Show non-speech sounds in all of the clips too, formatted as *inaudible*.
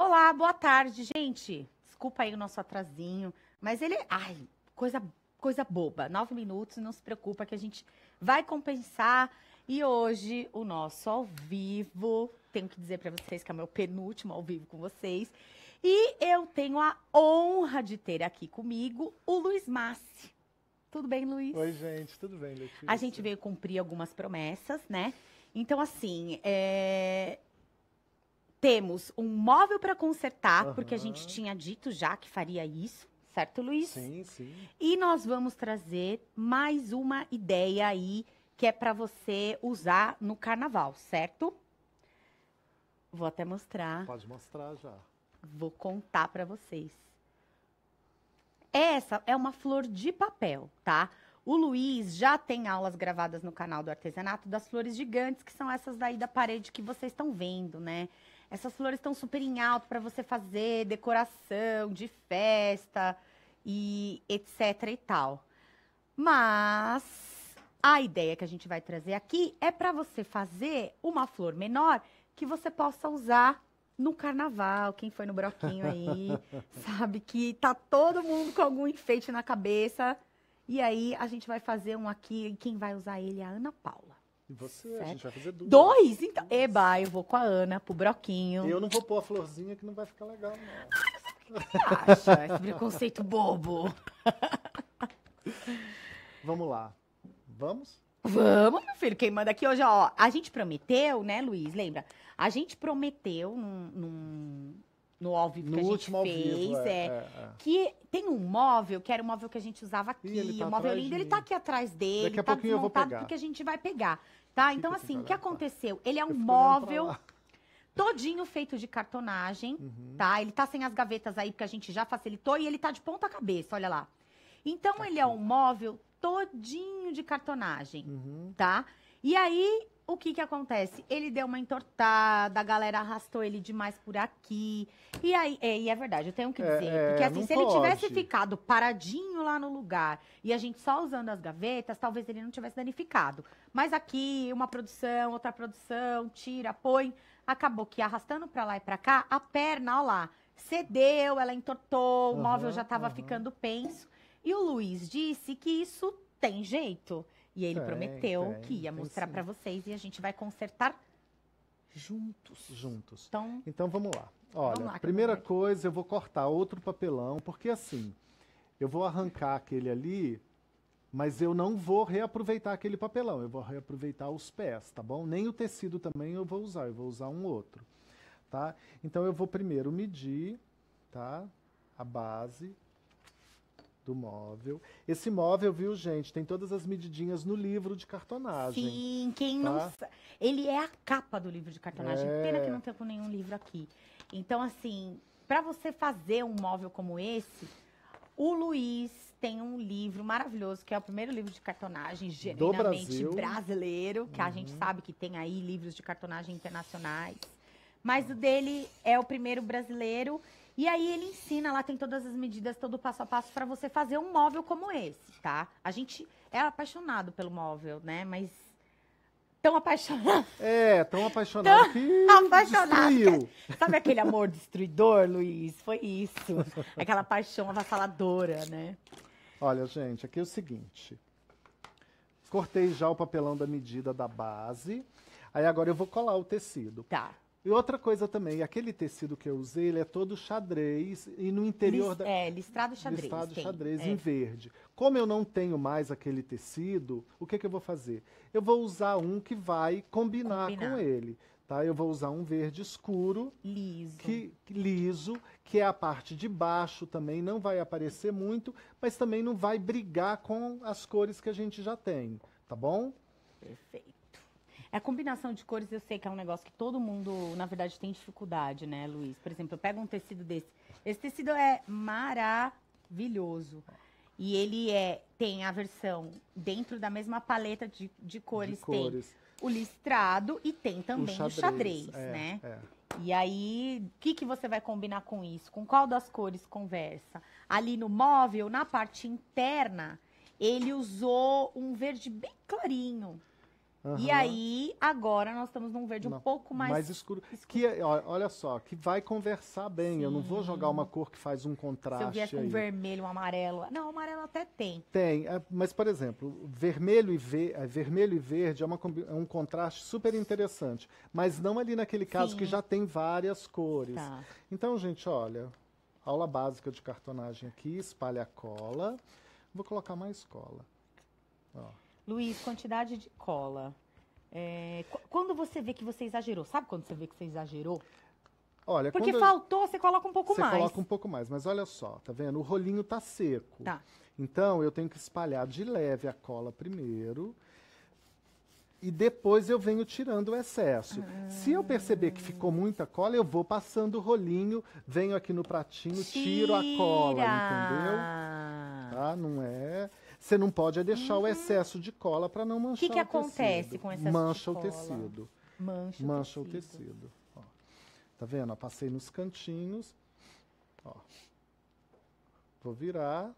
Olá, boa tarde, gente. Desculpa aí o nosso atrasinho, mas ele. É, ai, coisa, coisa boba. Nove minutos, não se preocupa que a gente vai compensar. E hoje, o nosso ao vivo. Tenho que dizer para vocês que é o meu penúltimo ao vivo com vocês. E eu tenho a honra de ter aqui comigo o Luiz Massi. Tudo bem, Luiz? Oi, gente. Tudo bem, Letícia? A gente veio cumprir algumas promessas, né? Então, assim, é... Temos um móvel para consertar, uhum. porque a gente tinha dito já que faria isso, certo, Luiz? Sim, sim. E nós vamos trazer mais uma ideia aí que é para você usar no carnaval, certo? Vou até mostrar. Pode mostrar já. Vou contar para vocês. É essa é uma flor de papel, tá? O Luiz já tem aulas gravadas no canal do artesanato das flores gigantes, que são essas daí da parede que vocês estão vendo, né? Essas flores estão super em alto para você fazer decoração de festa e etc e tal. Mas a ideia que a gente vai trazer aqui é para você fazer uma flor menor que você possa usar no carnaval, quem foi no broquinho aí, *laughs* sabe que tá todo mundo com algum enfeite na cabeça. E aí a gente vai fazer um aqui, e quem vai usar ele é a Ana Paula. E você, certo? a gente vai fazer duas. Dois? Então, eba, eu vou com a Ana pro broquinho. Eu não vou pôr a florzinha que não vai ficar legal, não. você acha? Esse preconceito bobo. *laughs* Vamos lá. Vamos? Vamos, meu filho. Quem manda aqui hoje, ó. A gente prometeu, né, Luiz? Lembra? A gente prometeu num, num no ao vivo no que a gente fez, vivo, é, é, é, é, que tem um móvel, que era um móvel que a gente usava aqui, tá o móvel lindo, ele tá aqui atrás dele, Daqui a tá pouquinho eu vou pegar. porque a gente vai pegar. Tá? Então, assim, o que aconteceu? Ele é um móvel todinho feito de cartonagem, uhum. tá? Ele tá sem as gavetas aí, porque a gente já facilitou, e ele tá de ponta cabeça, olha lá. Então, tá ele é aqui. é um móvel todinho de cartonagem, uhum. tá? E aí, o que que acontece? Ele deu uma entortada, a galera arrastou ele demais por aqui. E aí, é, e é verdade, eu tenho que é, dizer. É, porque assim, se pode. ele tivesse ficado paradinho lá no lugar e a gente só usando as gavetas, talvez ele não tivesse danificado. Mas aqui, uma produção, outra produção, tira, põe. Acabou que arrastando pra lá e pra cá, a perna, ó lá, cedeu, ela entortou, uhum, o móvel já tava uhum. ficando penso. E o Luiz disse que isso tem jeito. E ele tem, prometeu tem, que ia mostrar para vocês e a gente vai consertar juntos. Juntos. Então, então vamos lá. Olha, vamos lá, primeira eu coisa, eu vou cortar outro papelão, porque assim, eu vou arrancar aquele ali, mas eu não vou reaproveitar aquele papelão, eu vou reaproveitar os pés, tá bom? Nem o tecido também eu vou usar, eu vou usar um outro, tá? Então eu vou primeiro medir, tá? A base do móvel. Esse móvel, viu, gente, tem todas as medidinhas no livro de cartonagem. Sim, quem tá? não sabe. Ele é a capa do livro de cartonagem. É... Pena que não tem nenhum livro aqui. Então, assim, para você fazer um móvel como esse, o Luiz tem um livro maravilhoso, que é o primeiro livro de cartonagem genuinamente brasileiro, que uhum. a gente sabe que tem aí livros de cartonagem internacionais. Mas o dele é o primeiro brasileiro e aí ele ensina lá, tem todas as medidas, todo passo a passo para você fazer um móvel como esse, tá? A gente é apaixonado pelo móvel, né? Mas tão apaixonado. É, tão apaixonado tão que apaixonado. Sabe aquele amor destruidor, Luiz? Foi isso. Aquela paixão avassaladora, né? Olha, gente, aqui é o seguinte. Cortei já o papelão da medida da base. Aí agora eu vou colar o tecido. Tá. E outra coisa também, aquele tecido que eu usei, ele é todo xadrez e no interior Lis, da... É, listrado xadrez. Listrado tem, xadrez é. em verde. Como eu não tenho mais aquele tecido, o que, que eu vou fazer? Eu vou usar um que vai combinar, combinar. com ele. Tá? Eu vou usar um verde escuro, liso. Que, liso, que é a parte de baixo também, não vai aparecer muito, mas também não vai brigar com as cores que a gente já tem, tá bom? Perfeito. É a combinação de cores, eu sei que é um negócio que todo mundo, na verdade, tem dificuldade, né, Luiz? Por exemplo, eu pego um tecido desse. Esse tecido é maravilhoso. E ele é, tem a versão dentro da mesma paleta de, de cores. De cores. Tem o listrado e tem também o xadrez, o xadrez é, né? É. E aí, o que, que você vai combinar com isso? Com qual das cores conversa? Ali no móvel, na parte interna, ele usou um verde bem clarinho. Uhum. E aí, agora nós estamos num verde não, um pouco mais, mais escuro. escuro. Que, olha só, que vai conversar bem. Sim. Eu não vou jogar uma cor que faz um contraste. Se eu vier com aí. vermelho, um amarelo. Não, amarelo até tem. Tem, é, mas, por exemplo, vermelho e, é, vermelho e verde é, uma, é, um contraste super interessante. Mas não ali naquele caso Sim. que já tem várias cores. Tá. Então, gente, olha, aula básica de cartonagem aqui, espalha a cola. Vou colocar mais cola. Ó. Luiz, quantidade de cola. É, quando você vê que você exagerou, sabe quando você vê que você exagerou? Olha, Porque quando... faltou, você coloca um pouco você mais. Você coloca um pouco mais, mas olha só, tá vendo? O rolinho tá seco. Tá. Então eu tenho que espalhar de leve a cola primeiro e depois eu venho tirando o excesso. Ah. Se eu perceber que ficou muita cola, eu vou passando o rolinho, venho aqui no pratinho, Tira. tiro a cola, entendeu? Tá? Não é. Você não pode deixar uhum. o excesso de cola para não manchar o tecido. O que, acontece com excesso Mancha de cola? O tecido. Mancha, Mancha o tecido. Mancha o tecido. Ó. Tá vendo? Eu passei nos cantinhos. Ó. Vou virar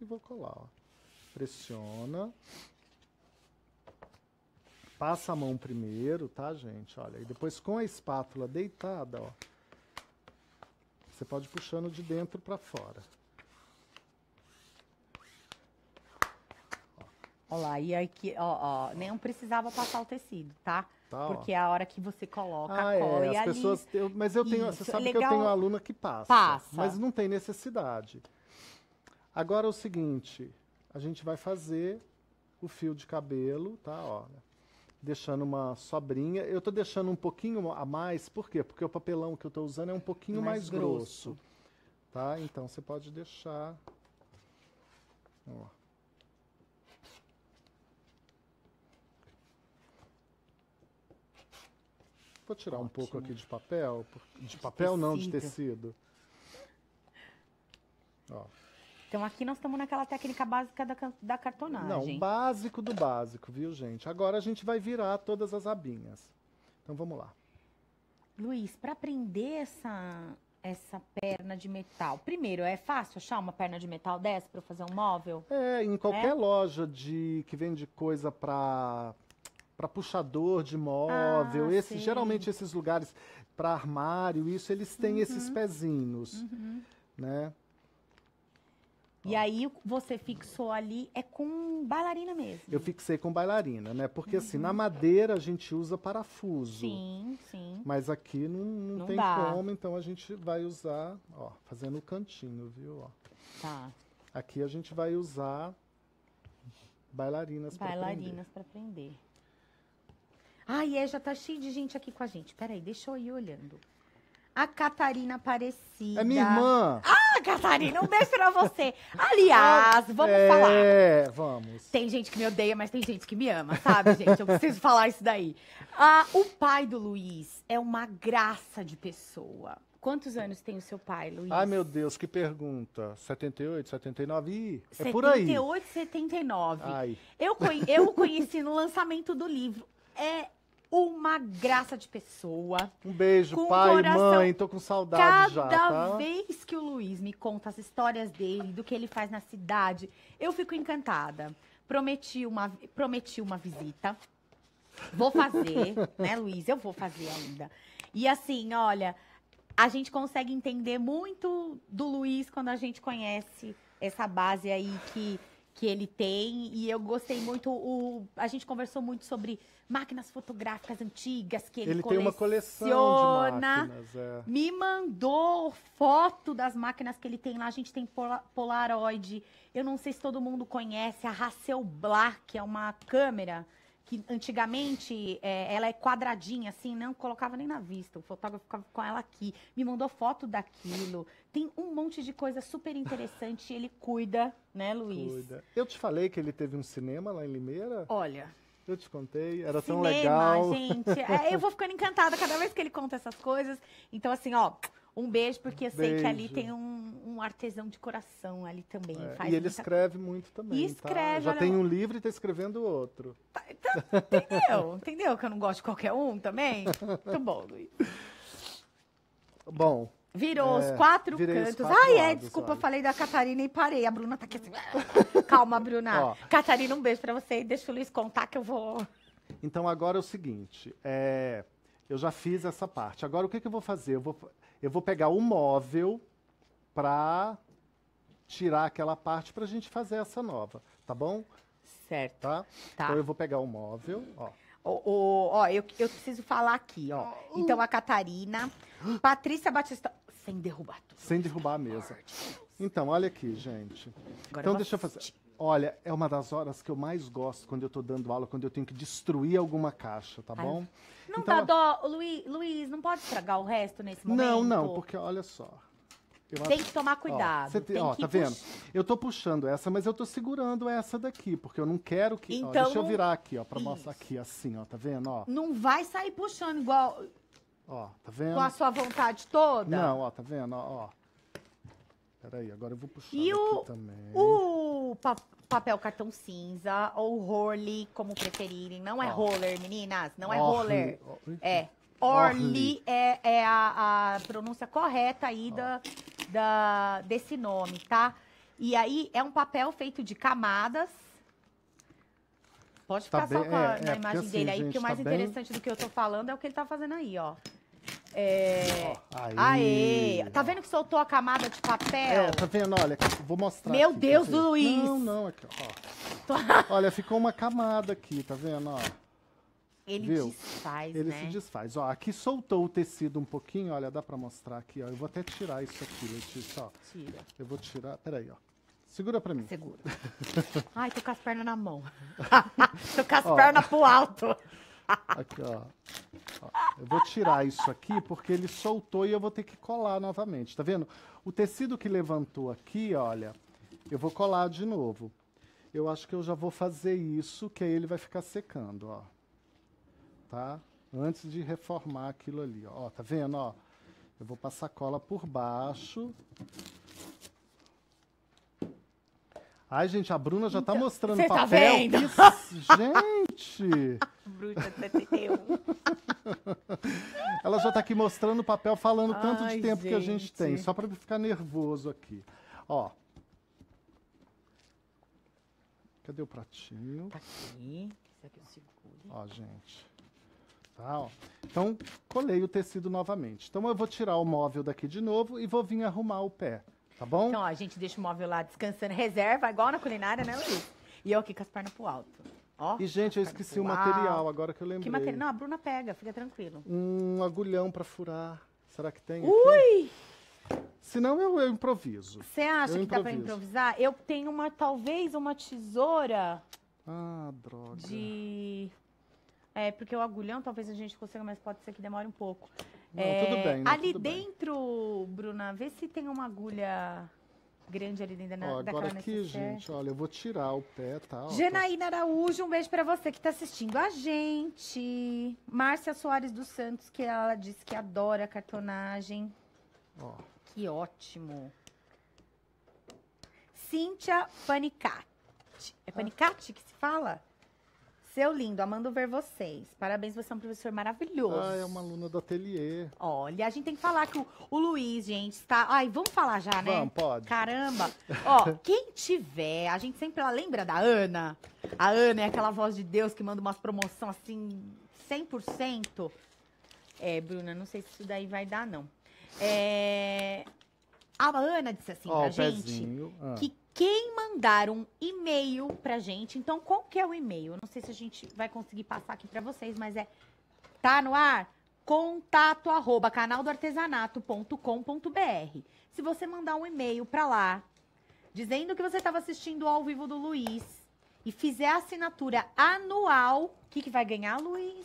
e vou colar. Ó. Pressiona. Passa a mão primeiro, tá, gente? Olha, e depois com a espátula deitada, ó. Você pode ir puxando de dentro para fora. Olha lá, e aí que, ó, ó, nem precisava passar o tecido, tá? tá Porque é a hora que você coloca ah, a é, cola é, e as ali... pessoas, eu, Mas eu tenho, Isso, você sabe legal. que eu tenho aluna que passa. Passa. Mas não tem necessidade. Agora é o seguinte, a gente vai fazer o fio de cabelo, tá? Ó, deixando uma sobrinha. Eu tô deixando um pouquinho a mais, por quê? Porque o papelão que eu tô usando é um pouquinho mais, mais grosso. grosso. Tá? Então você pode deixar... Vou tirar Ótimo. um pouco aqui de papel. De papel não, de tecido. Ó. Então aqui nós estamos naquela técnica básica da, da cartonagem. Não, básico do básico, viu, gente? Agora a gente vai virar todas as abinhas. Então vamos lá. Luiz, para prender essa, essa perna de metal, primeiro, é fácil achar uma perna de metal dessa para fazer um móvel? É, em qualquer é? loja de que vende coisa para para puxador de móvel, ah, esse, geralmente esses lugares para armário, isso eles têm uhum. esses pezinhos, uhum. né? E aí você fixou ali, é com bailarina mesmo? Eu fixei com bailarina, né? Porque uhum. assim, na uhum. madeira a gente usa parafuso. Sim, sim. Mas aqui não, não, não tem dá. como, então a gente vai usar, ó, fazendo o cantinho, viu? Ó. Tá. Aqui a gente vai usar bailarinas, bailarinas para prender. Bailarinas para prender. Ai, é, já tá cheio de gente aqui com a gente. Peraí, deixa eu ir olhando. A Catarina Aparecida. É minha irmã. Ah, Catarina, um beijo pra você. Aliás, *laughs* vamos é, falar. É, vamos. Tem gente que me odeia, mas tem gente que me ama, sabe, *laughs* gente? Eu preciso falar isso daí. Ah, o pai do Luiz é uma graça de pessoa. Quantos anos tem o seu pai, Luiz? Ai, meu Deus, que pergunta. 78, 79? Ih, é por aí. 78, 79. Ai. Eu, eu o conheci no lançamento do livro. É uma graça de pessoa. Um beijo, com pai, coração. mãe, tô com saudade Cada já, Cada tá? vez que o Luiz me conta as histórias dele, do que ele faz na cidade, eu fico encantada. Prometi uma, prometi uma visita. Vou fazer, *laughs* né, Luiz? Eu vou fazer ainda. E assim, olha, a gente consegue entender muito do Luiz quando a gente conhece essa base aí que que ele tem e eu gostei muito o a gente conversou muito sobre máquinas fotográficas antigas que ele, ele coleciona. tem uma coleção de máquinas, é. Me mandou foto das máquinas que ele tem lá. A gente tem Polaroid. Eu não sei se todo mundo conhece a Hasselblad, que é uma câmera que antigamente é, ela é quadradinha, assim, não colocava nem na vista. O fotógrafo ficava com ela aqui, me mandou foto daquilo. Tem um monte de coisa super interessante. ele cuida, né, Luiz? Cuida. Eu te falei que ele teve um cinema lá em Limeira? Olha. Eu te contei, era cinema, tão legal. gente. É, eu vou ficando encantada cada vez que ele conta essas coisas. Então, assim, ó, um beijo, porque eu beijo. sei que ali tem um, um, artesão de coração ali também. É, e ele muita... escreve muito também. E tá? escreve. Tá? Já tem um livro e está escrevendo outro. Tá, tá entendeu? *laughs* entendeu que eu não gosto de qualquer um também? Muito bom, Luiz. Bom. Virou é, os quatro cantos. Os quatro Ai, é, lados, é, desculpa, falei da Catarina e parei. A Bruna tá aqui assim. *laughs* Calma, Bruna. Ó. Catarina, um beijo para você e deixa o Luiz contar que eu vou. Então agora é o seguinte. É, eu já fiz essa parte. Agora o que, que eu vou fazer? Eu vou eu vou pegar o móvel para tirar aquela parte para a gente fazer essa nova, tá bom? Certo. Tá? tá. Então eu vou pegar o móvel, ó. O, oh, eu, eu preciso falar aqui, ó. Então, a Catarina. Patrícia Batista. Sem derrubar tudo. Sem derrubar a mesa. Então, olha aqui, gente. Agora então, deixa eu fazer. Olha, é uma das horas que eu mais gosto quando eu estou dando aula, quando eu tenho que destruir alguma caixa, tá Ai. bom? Não então, dá dó, Luiz, Luiz, não pode estragar o resto nesse momento? Não, não, porque olha só. Eu tem acho... que tomar cuidado. Ó, tem ó, tá pux... vendo? Eu tô puxando essa, mas eu tô segurando essa daqui, porque eu não quero que. Então, ó, deixa eu virar aqui, ó, pra isso. mostrar aqui, assim, ó, tá vendo? Ó. Não vai sair puxando igual. Ó, tá vendo? Com a sua vontade toda? Não, ó, tá vendo? Ó. ó. Peraí, agora eu vou puxar e o, também. O o papel cartão cinza ou Horley, como preferirem. Não é roller, meninas, não é roller. É. Orly é, é a, a, pronúncia correta aí da, da, desse nome, tá? E aí é um papel feito de camadas. Pode tá ficar tá só com a é, é, imagem assim, dele aí, gente, porque o mais tá interessante bem... do que eu tô falando é o que ele tá fazendo aí, ó. É... Oh, aê. aê. Tá vendo que soltou a camada de papel? É, tá vendo? Olha, vou mostrar. Meu aqui, Deus, tá Luiz! Não, não, aqui, ó. Olha, ficou uma camada aqui, tá vendo? Ó. Ele Viu? desfaz, Ele né? se desfaz. Ó, aqui soltou o tecido um pouquinho, olha, dá pra mostrar aqui, ó. Eu vou até tirar isso aqui, Letícia, ó. Tira. Eu vou tirar, peraí, ó. Segura pra mim. Segura. *laughs* Ai, tô com as pernas na mão. *laughs* *laughs* tô com as ó. pernas pro alto. Aqui, ó. ó. Eu vou tirar isso aqui porque ele soltou e eu vou ter que colar novamente. Tá vendo? O tecido que levantou aqui, olha, eu vou colar de novo. Eu acho que eu já vou fazer isso, que aí ele vai ficar secando, ó. Tá? Antes de reformar aquilo ali, ó. Tá vendo, ó? Eu vou passar cola por baixo Ai, gente, a Bruna já tá então, mostrando o tá papel. Tá Isso, gente! *laughs* Bruna, tá Ela já tá aqui mostrando o papel, falando Ai, tanto de tempo gente. que a gente tem, só para ficar nervoso aqui. Ó. Cadê o pratinho? Tá aqui. Será que eu seguro? Ó, gente. Tá, ó. Então, colei o tecido novamente. Então, eu vou tirar o móvel daqui de novo e vou vir arrumar o pé. Tá bom? Então, ó, a gente deixa o móvel lá descansando, reserva, igual na culinária, né, Luiz? E eu aqui com as pernas pro alto. Ó, e, gente, eu esqueci o material, agora que eu lembrei. Que material? Não, a Bruna pega, fica tranquilo. Um agulhão pra furar. Será que tem? Ui! Se Senão eu, eu improviso. Você acha eu que improviso. dá pra improvisar? Eu tenho uma, talvez, uma tesoura. Ah, droga. De. É, porque o agulhão talvez a gente consiga, mas pode ser que demore um pouco. Não, é, tudo bem. ali tudo dentro, bem. Bruna, vê se tem uma agulha grande ali dentro da, ó, Agora aqui, gente, olha, eu vou tirar o pé, tá? Ó, tá. Araújo, um beijo para você que tá assistindo a gente. Márcia Soares dos Santos, que ela disse que adora cartonagem. Ó. Que ótimo. Cíntia Panicati. É Panicati que se fala? Seu lindo, amando ver vocês. Parabéns, você é um professor maravilhoso. Ah, é uma aluna do ateliê. Olha, a gente tem que falar que o, o Luiz, gente, está. Ai, vamos falar já, né? Vamos, pode. Caramba. *laughs* Ó, quem tiver, a gente sempre lembra da Ana. A Ana é aquela voz de Deus que manda umas promoção assim, 100%. É, Bruna, não sei se isso daí vai dar, não. É. A Ana disse assim oh, pra gente pezinho. Ah. que quem mandar um e-mail pra gente. Então, qual que é o e-mail? Não sei se a gente vai conseguir passar aqui para vocês, mas é tá no ar? Contato arroba canaldoartesanato.com.br. Se você mandar um e-mail para lá, dizendo que você estava assistindo ao vivo do Luiz e fizer a assinatura anual, o que, que vai ganhar, Luiz?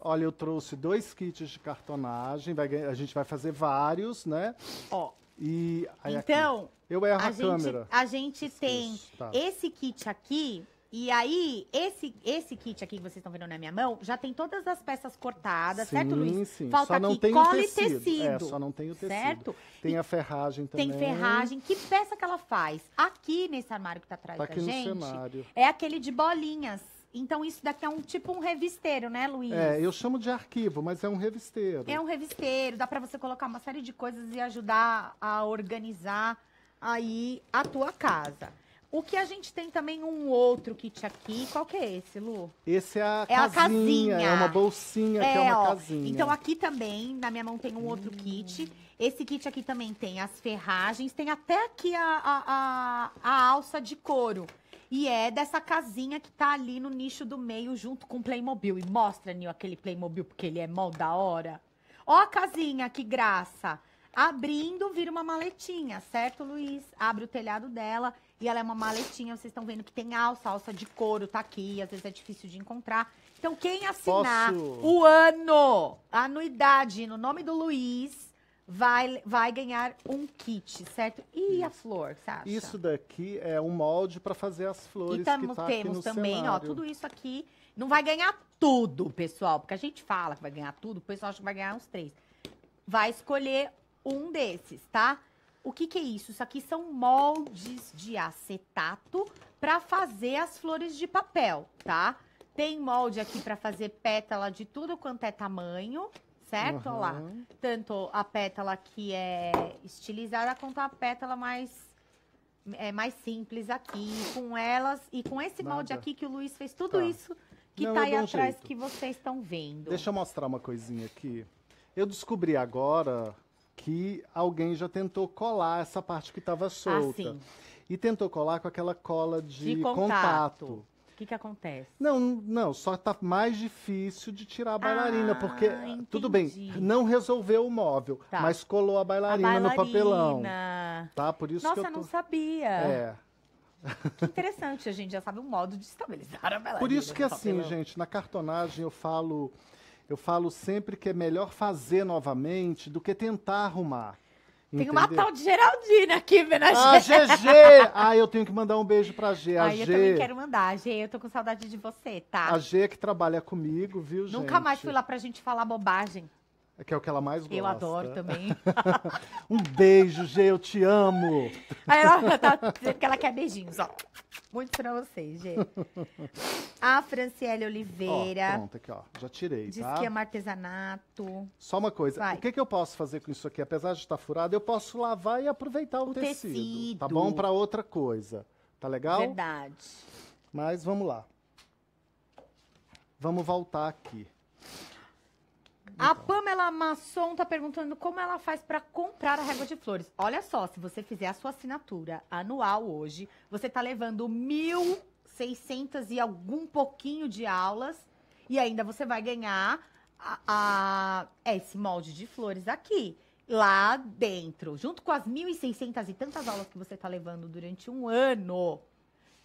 Olha, eu trouxe dois kits de cartonagem, vai, a gente vai fazer vários, né? Ó, e aí então, aqui. eu erro a, a gente, câmera. A gente tem tá. esse kit aqui. E aí, esse, esse kit aqui que vocês estão vendo na minha mão, já tem todas as peças cortadas, sim, certo, Luiz? Sim, Falta só não aqui tem cola tecido. e tecido. É, só não tem o tecido. Certo? Tem e a ferragem também. Tem ferragem. Que peça que ela faz? Aqui nesse armário que tá atrás tá da gente. É aquele de bolinhas. Então isso daqui é um tipo um revisteiro, né, Luiz? É, eu chamo de arquivo, mas é um revisteiro. É um revisteiro, dá para você colocar uma série de coisas e ajudar a organizar aí a tua casa. O que a gente tem também um outro kit aqui. Qual que é esse, Lu? Esse é a, é casinha, a casinha. É uma bolsinha é, que é uma é, ó, casinha. Então aqui também, na minha mão tem um outro hum. kit. Esse kit aqui também tem as ferragens, tem até aqui a, a, a, a alça de couro. E é dessa casinha que tá ali no nicho do meio, junto com o Playmobil. E mostra, Nil, aquele Playmobil, porque ele é mó da hora. Ó a casinha, que graça! Abrindo, vira uma maletinha, certo, Luiz? Abre o telhado dela e ela é uma maletinha. Vocês estão vendo que tem alça, alça de couro, tá aqui. Às vezes é difícil de encontrar. Então, quem assinar Posso? o ano, a anuidade, no nome do Luiz, vai, vai ganhar um kit, certo? E Isso. a flor, acha? Isso daqui é um molde para fazer as flores. E tá tamo, tá temos também, cenário. ó, tudo isso aqui. Não vai ganhar tudo, pessoal, porque a gente fala que vai ganhar tudo, o pessoal acha que vai ganhar uns três. Vai escolher um desses, tá? O que, que é isso? Isso aqui são moldes de acetato para fazer as flores de papel, tá? Tem molde aqui para fazer pétala de tudo quanto é tamanho, certo? Uhum. Olha lá. Tanto a pétala que é estilizada, quanto a pétala mais é mais simples aqui, com elas e com esse Nada. molde aqui que o Luiz fez tudo tá. isso que Não, tá aí atrás jeito. que vocês estão vendo. Deixa eu mostrar uma coisinha aqui. Eu descobri agora que alguém já tentou colar essa parte que estava ah, solta. Ah, e tentou colar com aquela cola de, de contato. contato que, que acontece? Não, não, só tá mais difícil de tirar a bailarina, ah, porque entendi. tudo bem, não resolveu o móvel, tá. mas colou a bailarina, a bailarina, no papelão. Tá? Por isso Nossa, que eu tô... não sabia. É. Que interessante, a gente já sabe o modo de estabilizar a bailarina. Por isso que é assim, gente, na cartonagem eu falo, eu falo sempre que é melhor fazer novamente do que tentar arrumar. Tem uma tal de Geraldina aqui vendo a Ah, G. GG! Ah, eu tenho que mandar um beijo pra G. A Ai, eu também quero mandar, G. Eu tô com saudade de você, tá? a G que trabalha comigo, viu, gente? Nunca mais fui lá pra gente falar bobagem. É que é o que ela mais gosta. Eu adoro também. *laughs* um beijo, Gê, eu te amo. Aí ela tá dizendo que ela quer beijinhos, ó. Muito pra vocês, Gê. *laughs* A Franciele Oliveira. Ó, pronto, aqui, ó. Já tirei, diz tá? Diz que ama artesanato. Só uma coisa. Vai. O que, que eu posso fazer com isso aqui? Apesar de estar furado, eu posso lavar e aproveitar o, o tecido, tá tecido. Tá bom? Pra outra coisa. Tá legal? Verdade. Mas vamos lá. Vamos voltar aqui. A Pamela Masson tá perguntando como ela faz para comprar a régua de flores. Olha só, se você fizer a sua assinatura anual hoje, você tá levando 1.600 e algum pouquinho de aulas e ainda você vai ganhar a, a, é, esse molde de flores aqui, lá dentro, junto com as 1.600 e tantas aulas que você tá levando durante um ano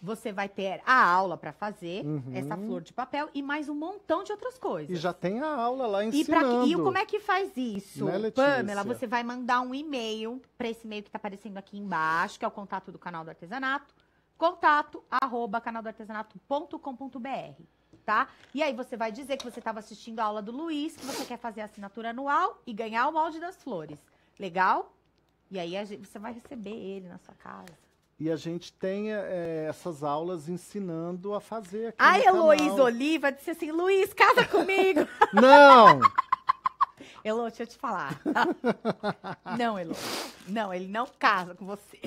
você vai ter a aula para fazer, uhum. essa flor de papel e mais um montão de outras coisas. E já tem a aula lá ensinando. E, que, e como é que faz isso? Né, Pamela, você vai mandar um e-mail para esse e-mail que está aparecendo aqui embaixo, que é o contato do canal do artesanato, contato arroba canaldoartesanato.com.br. Tá? E aí você vai dizer que você estava assistindo a aula do Luiz, que você quer fazer a assinatura anual e ganhar o molde das flores. Legal? E aí gente, você vai receber ele na sua casa. E a gente tem é, essas aulas ensinando a fazer. Aqui Ai, Heloísa Oliva disse assim: Luiz, casa comigo! *laughs* não! *laughs* Elo, deixa eu te falar. *laughs* não, Elo. Não, ele não casa com você.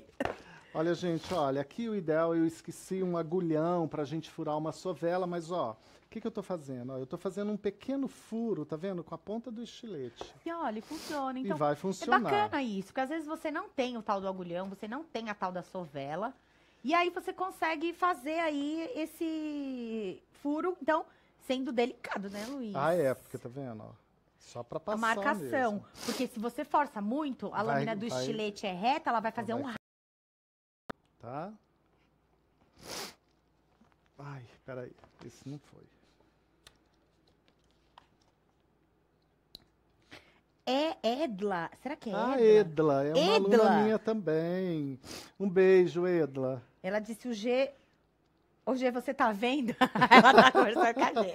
Olha, gente, olha, aqui o ideal eu esqueci um agulhão para a gente furar uma sovela, mas ó, que, que eu estou fazendo? Ó, eu estou fazendo um pequeno furo, tá vendo? Com a ponta do estilete. E olha, funciona. Então, e vai é funcionar. É bacana isso, porque às vezes você não tem o tal do agulhão, você não tem a tal da sovela. E aí você consegue fazer aí esse furo, então, sendo delicado, né, Luiz? Ah, é, porque tá vendo, ó. Só pra é passar. A marcação. Mesmo. Porque se você força muito, a vai, lâmina do vai... estilete é reta, ela vai então fazer vai... um. Tá? Ai, peraí. Esse não foi. É Edla. Será que é ah, Edla? Ah, Edla. É uma Edla. aluna minha também. Um beijo, Edla. Ela disse o G... O G, você tá vendo? *laughs* Ela tá conversando com a G.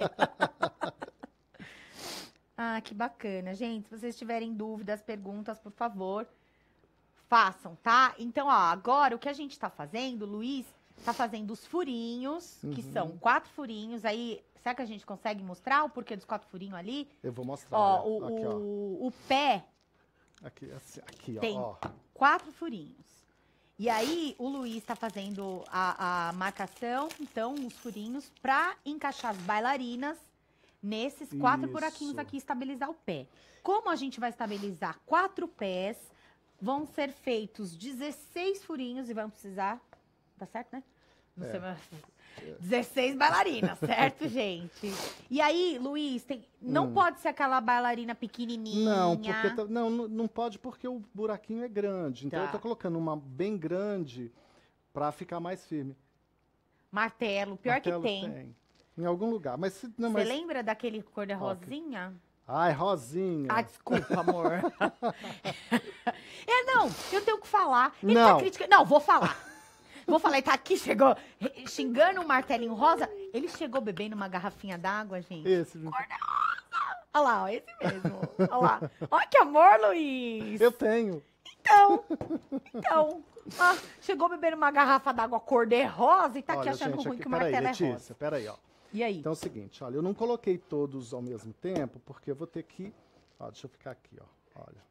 *laughs* ah, que bacana. Gente, se vocês tiverem dúvidas, perguntas, por favor, façam, tá? Então, ó, agora o que a gente tá fazendo, Luiz, tá fazendo os furinhos, uhum. que são quatro furinhos. Aí Será que a gente consegue mostrar o porquê dos quatro furinhos ali? Eu vou mostrar. Ó, o, aqui, ó. o, o pé. Aqui, assim, aqui tem ó. quatro furinhos. E aí, o Luiz está fazendo a, a, marcação, então, os furinhos, para encaixar as bailarinas nesses quatro Isso. buraquinhos aqui, estabilizar o pé. Como a gente vai estabilizar quatro pés, vão ser feitos 16 furinhos e vão precisar. Tá certo, né? É. Não é. sei mais. 16 bailarinas, certo, *laughs* gente? E aí, Luiz, tem... não hum. pode ser aquela bailarina pequenininha. Não, porque tá... não, não pode porque o buraquinho é grande. Então tá. eu tô colocando uma bem grande para ficar mais firme. Martelo, pior Martelo que tem. tem. Em algum lugar. Mas Você mas... lembra daquele cor de rosinha? Ai, Rosinha. Ah, desculpa, amor. *laughs* *laughs* é, não, eu tenho que falar. Ele tá não. Tá criticando. Não, vou falar. Vou falar, ele tá aqui, chegou xingando o um martelinho rosa. Ele chegou bebendo uma garrafinha d'água, gente. Esse mesmo. Olha lá, ó, esse mesmo. Olha lá. Olha que amor, Luiz. Eu tenho. Então, então. Ah, chegou bebendo uma garrafa d'água cor de rosa e tá olha, aqui achando gente, ruim aqui, que o martelo aí, é Letícia, rosa. Peraí, ó. E aí? Então é o seguinte, olha, eu não coloquei todos ao mesmo tempo, porque eu vou ter que. Ó, deixa eu ficar aqui, ó. Olha.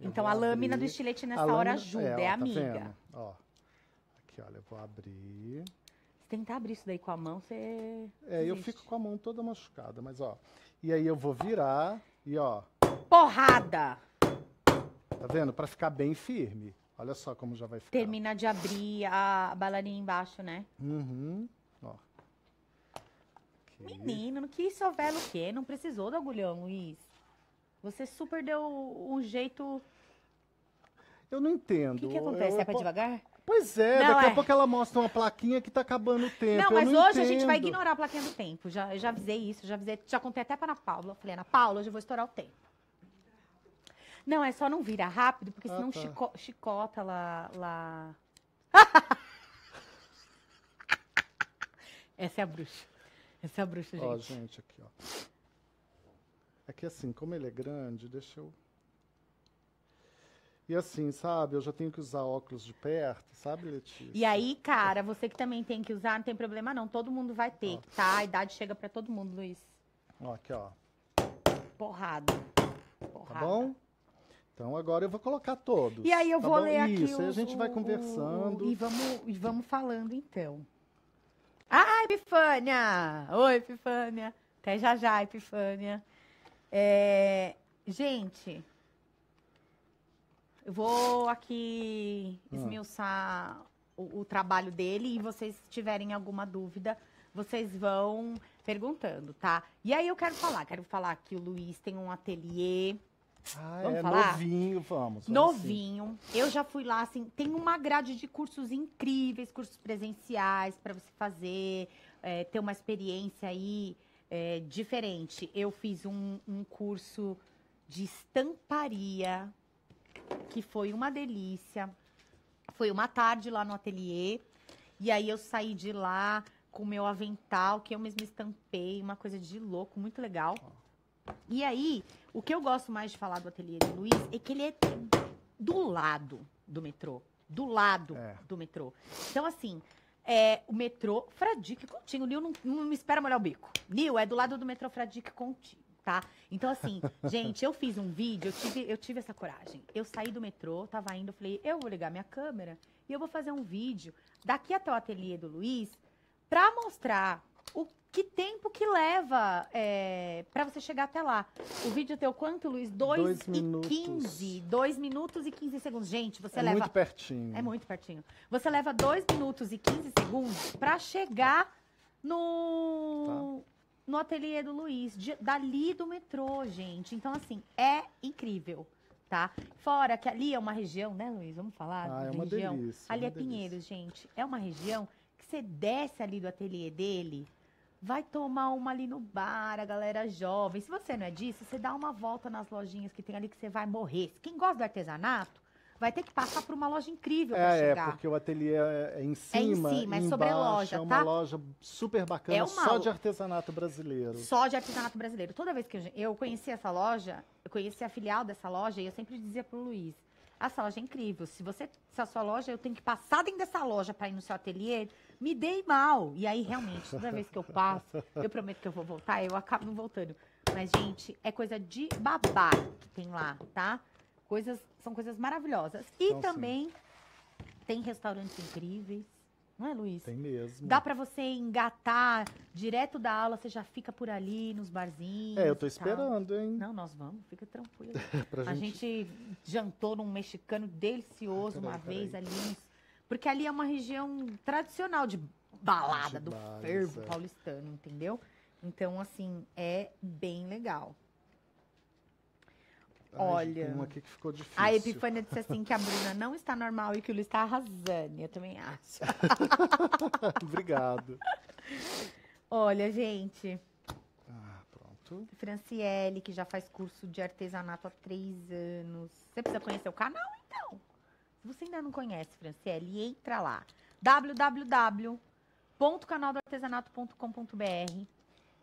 então a lâmina abrir. do estilete nessa a hora lâmina, ajuda, é, é ó, é amiga. Tá ó, aqui, olha, eu vou abrir. Se tentar abrir isso daí com a mão, você. É, Existe. eu fico com a mão toda machucada, mas ó. E aí eu vou virar e ó. Porrada! Tá vendo? Para ficar bem firme. Olha só como já vai ficar. Termina de abrir a balaninha embaixo, né? Uhum. Ó. Aqui. Menino, não quis sovelo o quê? Não precisou do agulhão, Luiz. Você super deu um jeito. Eu não entendo. O que, que acontece? Eu, eu, é pra devagar? Pois é, não, daqui é. a pouco ela mostra uma plaquinha que tá acabando o tempo. Não, mas não hoje entendo. a gente vai ignorar a plaquinha do tempo. Já, eu já avisei isso, já avisei, já contei até pra Ana Paula. Eu falei, Ana Paula, hoje eu vou estourar o tempo. Não, é só não virar rápido, porque senão ah, tá. chico, chicota lá. lá... *laughs* Essa é a bruxa. Essa é a bruxa, gente. Ó, gente, aqui, ó. É que assim, como ele é grande, deixa eu. E assim, sabe, eu já tenho que usar óculos de perto, sabe, Letícia? E aí, cara, você que também tem que usar, não tem problema não, todo mundo vai ter, ó. tá? A idade chega para todo mundo, Luiz. Ó, aqui, ó. Porrada. Tá Porrada. Tá bom? Então agora eu vou colocar todos. E aí eu tá vou bom? ler Isso, aqui Isso, aí a gente o, vai conversando. O, e, vamos, e vamos falando então. Ah, Epifânia! Oi, Epifânia! Até já já, Epifânia. É... Gente, eu vou aqui ah. esmiuçar o, o trabalho dele e vocês tiverem alguma dúvida, vocês vão perguntando, tá? E aí eu quero falar, quero falar que o Luiz tem um ateliê. Ah, vamos é falar? novinho, vamos. novinho. Eu já fui lá, assim, tem uma grade de cursos incríveis, cursos presenciais para você fazer, é, ter uma experiência aí é, diferente. Eu fiz um, um curso de estamparia que foi uma delícia. Foi uma tarde lá no ateliê. E aí eu saí de lá com o meu avental, que eu mesma estampei, uma coisa de louco, muito legal. E aí, o que eu gosto mais de falar do ateliê do Luiz é que ele é do lado do metrô. Do lado é. do metrô. Então, assim, é, o metrô Fradique Continho. Nil não, não me espera molhar o bico. Nil é do lado do metrô Fradique Continho tá? Então, assim, *laughs* gente, eu fiz um vídeo, eu tive, eu tive essa coragem. Eu saí do metrô, tava indo, falei, eu vou ligar minha câmera e eu vou fazer um vídeo daqui até o ateliê do Luiz pra mostrar o que tempo que leva é, para você chegar até lá. O vídeo teu quanto, Luiz? 2 e minutos. 15. 2 minutos e 15 segundos. Gente, você é leva... É muito pertinho. É muito pertinho. Você leva 2 minutos e 15 segundos para chegar no... Tá no ateliê do Luiz, de, dali do metrô, gente. Então, assim, é incrível, tá? Fora que ali é uma região, né, Luiz? Vamos falar? Ah, é uma região. delícia. Ali é, é Pinheiros, gente. É uma região que você desce ali do ateliê dele, vai tomar uma ali no bar, a galera jovem. Se você não é disso, você dá uma volta nas lojinhas que tem ali que você vai morrer. Quem gosta do artesanato, vai ter que passar por uma loja incrível para é, é, chegar. É, porque o ateliê é, é, é em cima, é em cima, é sobre a loja, tá? É uma loja super bacana, é uma... só de artesanato brasileiro. Só de artesanato brasileiro. Toda vez que eu, eu conheci essa loja, eu conheci a filial dessa loja e eu sempre dizia pro Luiz, essa loja é incrível. Se você, se a sua loja, eu tenho que passar dentro dessa loja para ir no seu ateliê, me dei mal. E aí, realmente, toda vez que eu passo, eu prometo que eu vou voltar, eu acabo voltando. Mas, gente, é coisa de babá que tem lá, tá? Coisas, são coisas maravilhosas. E então, também sim. tem restaurantes incríveis. Não é, Luiz? Tem mesmo. Dá para você engatar direto da aula, você já fica por ali, nos barzinhos. É, eu tô esperando, tal. hein? Não, nós vamos, fica tranquilo. *laughs* É, a gente... gente... jantou num mexicano delicioso ah, uma vez ali. Porque ali é uma região tradicional de balada, de do bares, fervo é. paulistano, entendeu? Então, assim, é bem legal. Olha. Ai, uma aqui que ficou difícil. A Epifânia disse assim que a Bruna não está normal e que o Lu está arrasando. Eu também acho. *laughs* Obrigado. Olha, gente. Ah, pronto. Franciele, que já faz curso de artesanato há três anos. Você precisa conhecer o canal, então. Se você ainda não conhece, Franciele, entra lá. www.canaldoartesanato.com.br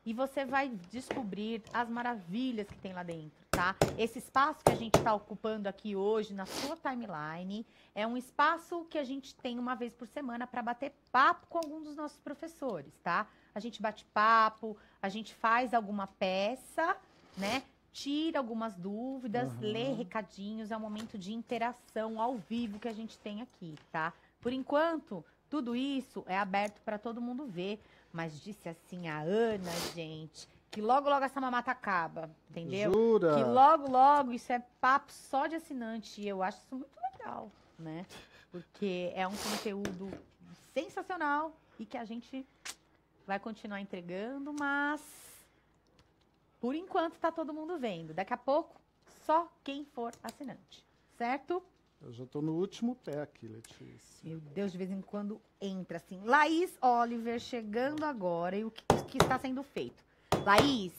e você vai descobrir as maravilhas que tem lá dentro tá? Esse espaço que a gente está ocupando aqui hoje na sua timeline é um espaço que a gente tem uma vez por semana para bater papo com algum dos nossos professores, tá? A gente bate papo, a gente faz alguma peça, né? Tira algumas dúvidas, uhum. lê recadinhos, é um momento de interação ao vivo que a gente tem aqui, tá? Por enquanto, tudo isso é aberto para todo mundo ver. Mas disse assim a Ana, gente, que logo, logo essa mamata acaba, entendeu? Jura? Que logo, logo isso é papo só de assinante. E eu acho isso muito legal, né? Porque é um conteúdo sensacional e que a gente vai continuar entregando, mas por enquanto tá todo mundo vendo. Daqui a pouco, só quem for assinante, certo? Eu já tô no último pé aqui, Letícia. Meu Deus, de vez em quando entra assim. Laís Oliver chegando agora e o que, que está sendo feito? Laís,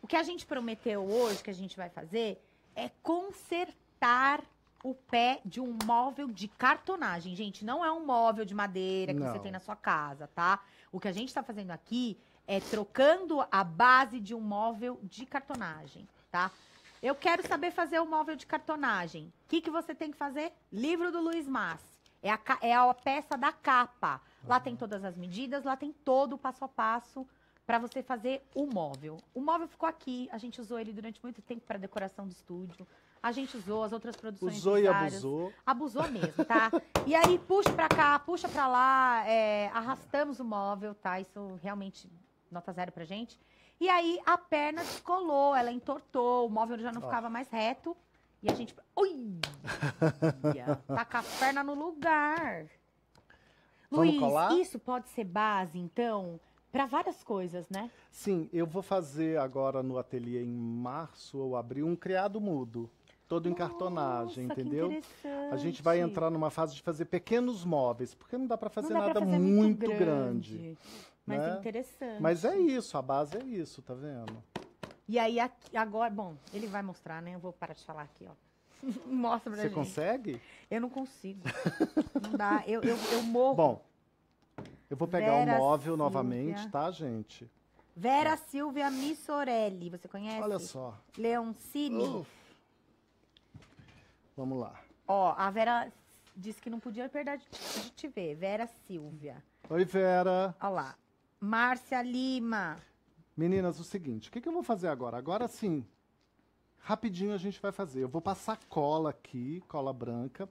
o que a gente prometeu hoje que a gente vai fazer é consertar o pé de um móvel de cartonagem. Gente, não é um móvel de madeira que não. você tem na sua casa, tá? O que a gente está fazendo aqui é trocando a base de um móvel de cartonagem, tá? Eu quero saber fazer o um móvel de cartonagem. O que, que você tem que fazer? Livro do Luiz Mas. É a, é a peça da capa. Lá tem todas as medidas, lá tem todo o passo a passo para você fazer o móvel. O móvel ficou aqui, a gente usou ele durante muito tempo para decoração do estúdio. A gente usou as outras produções. Usou e abusou. Abusou mesmo, tá? e aí puxa para cá, puxa para lá, é, arrastamos o móvel, tá? Isso realmente nota zero pra gente. E aí a perna descolou, ela entortou, o móvel já não ficava mais reto. E a gente. Ui! tá com a perna no lugar. Vamos Luiz, colar? isso pode ser base, então, para várias coisas, né? Sim, eu vou fazer agora no ateliê em março ou abril um criado mudo. Todo Nossa, em cartonagem, entendeu? a gente vai entrar numa fase de fazer pequenos móveis, porque não dá para fazer dá nada fazer muito, muito, grande. grande mas né? é interessante. Mas é isso, a base é isso, tá vendo? E aí aqui, agora, bom, ele vai mostrar, né? Eu vou parar de falar aqui, ó. *laughs* Mostra pra Você gente. Você consegue? Eu não consigo. não dá, eu, eu, eu morro. Bom, eu vou pegar o móvel Silvia. novamente, tá, gente? Vera Silvia Missorelli, você conhece? Olha só. Leoncini. Uf. Vamos lá. Ó, a Vera disse que não podia perder de te ver. Vera Silvia. Oi, Vera. Olha lá. Márcia Lima. Meninas, o seguinte, o que, que eu vou fazer agora? Agora sim, rapidinho a gente vai fazer. Eu vou passar cola aqui, cola branca.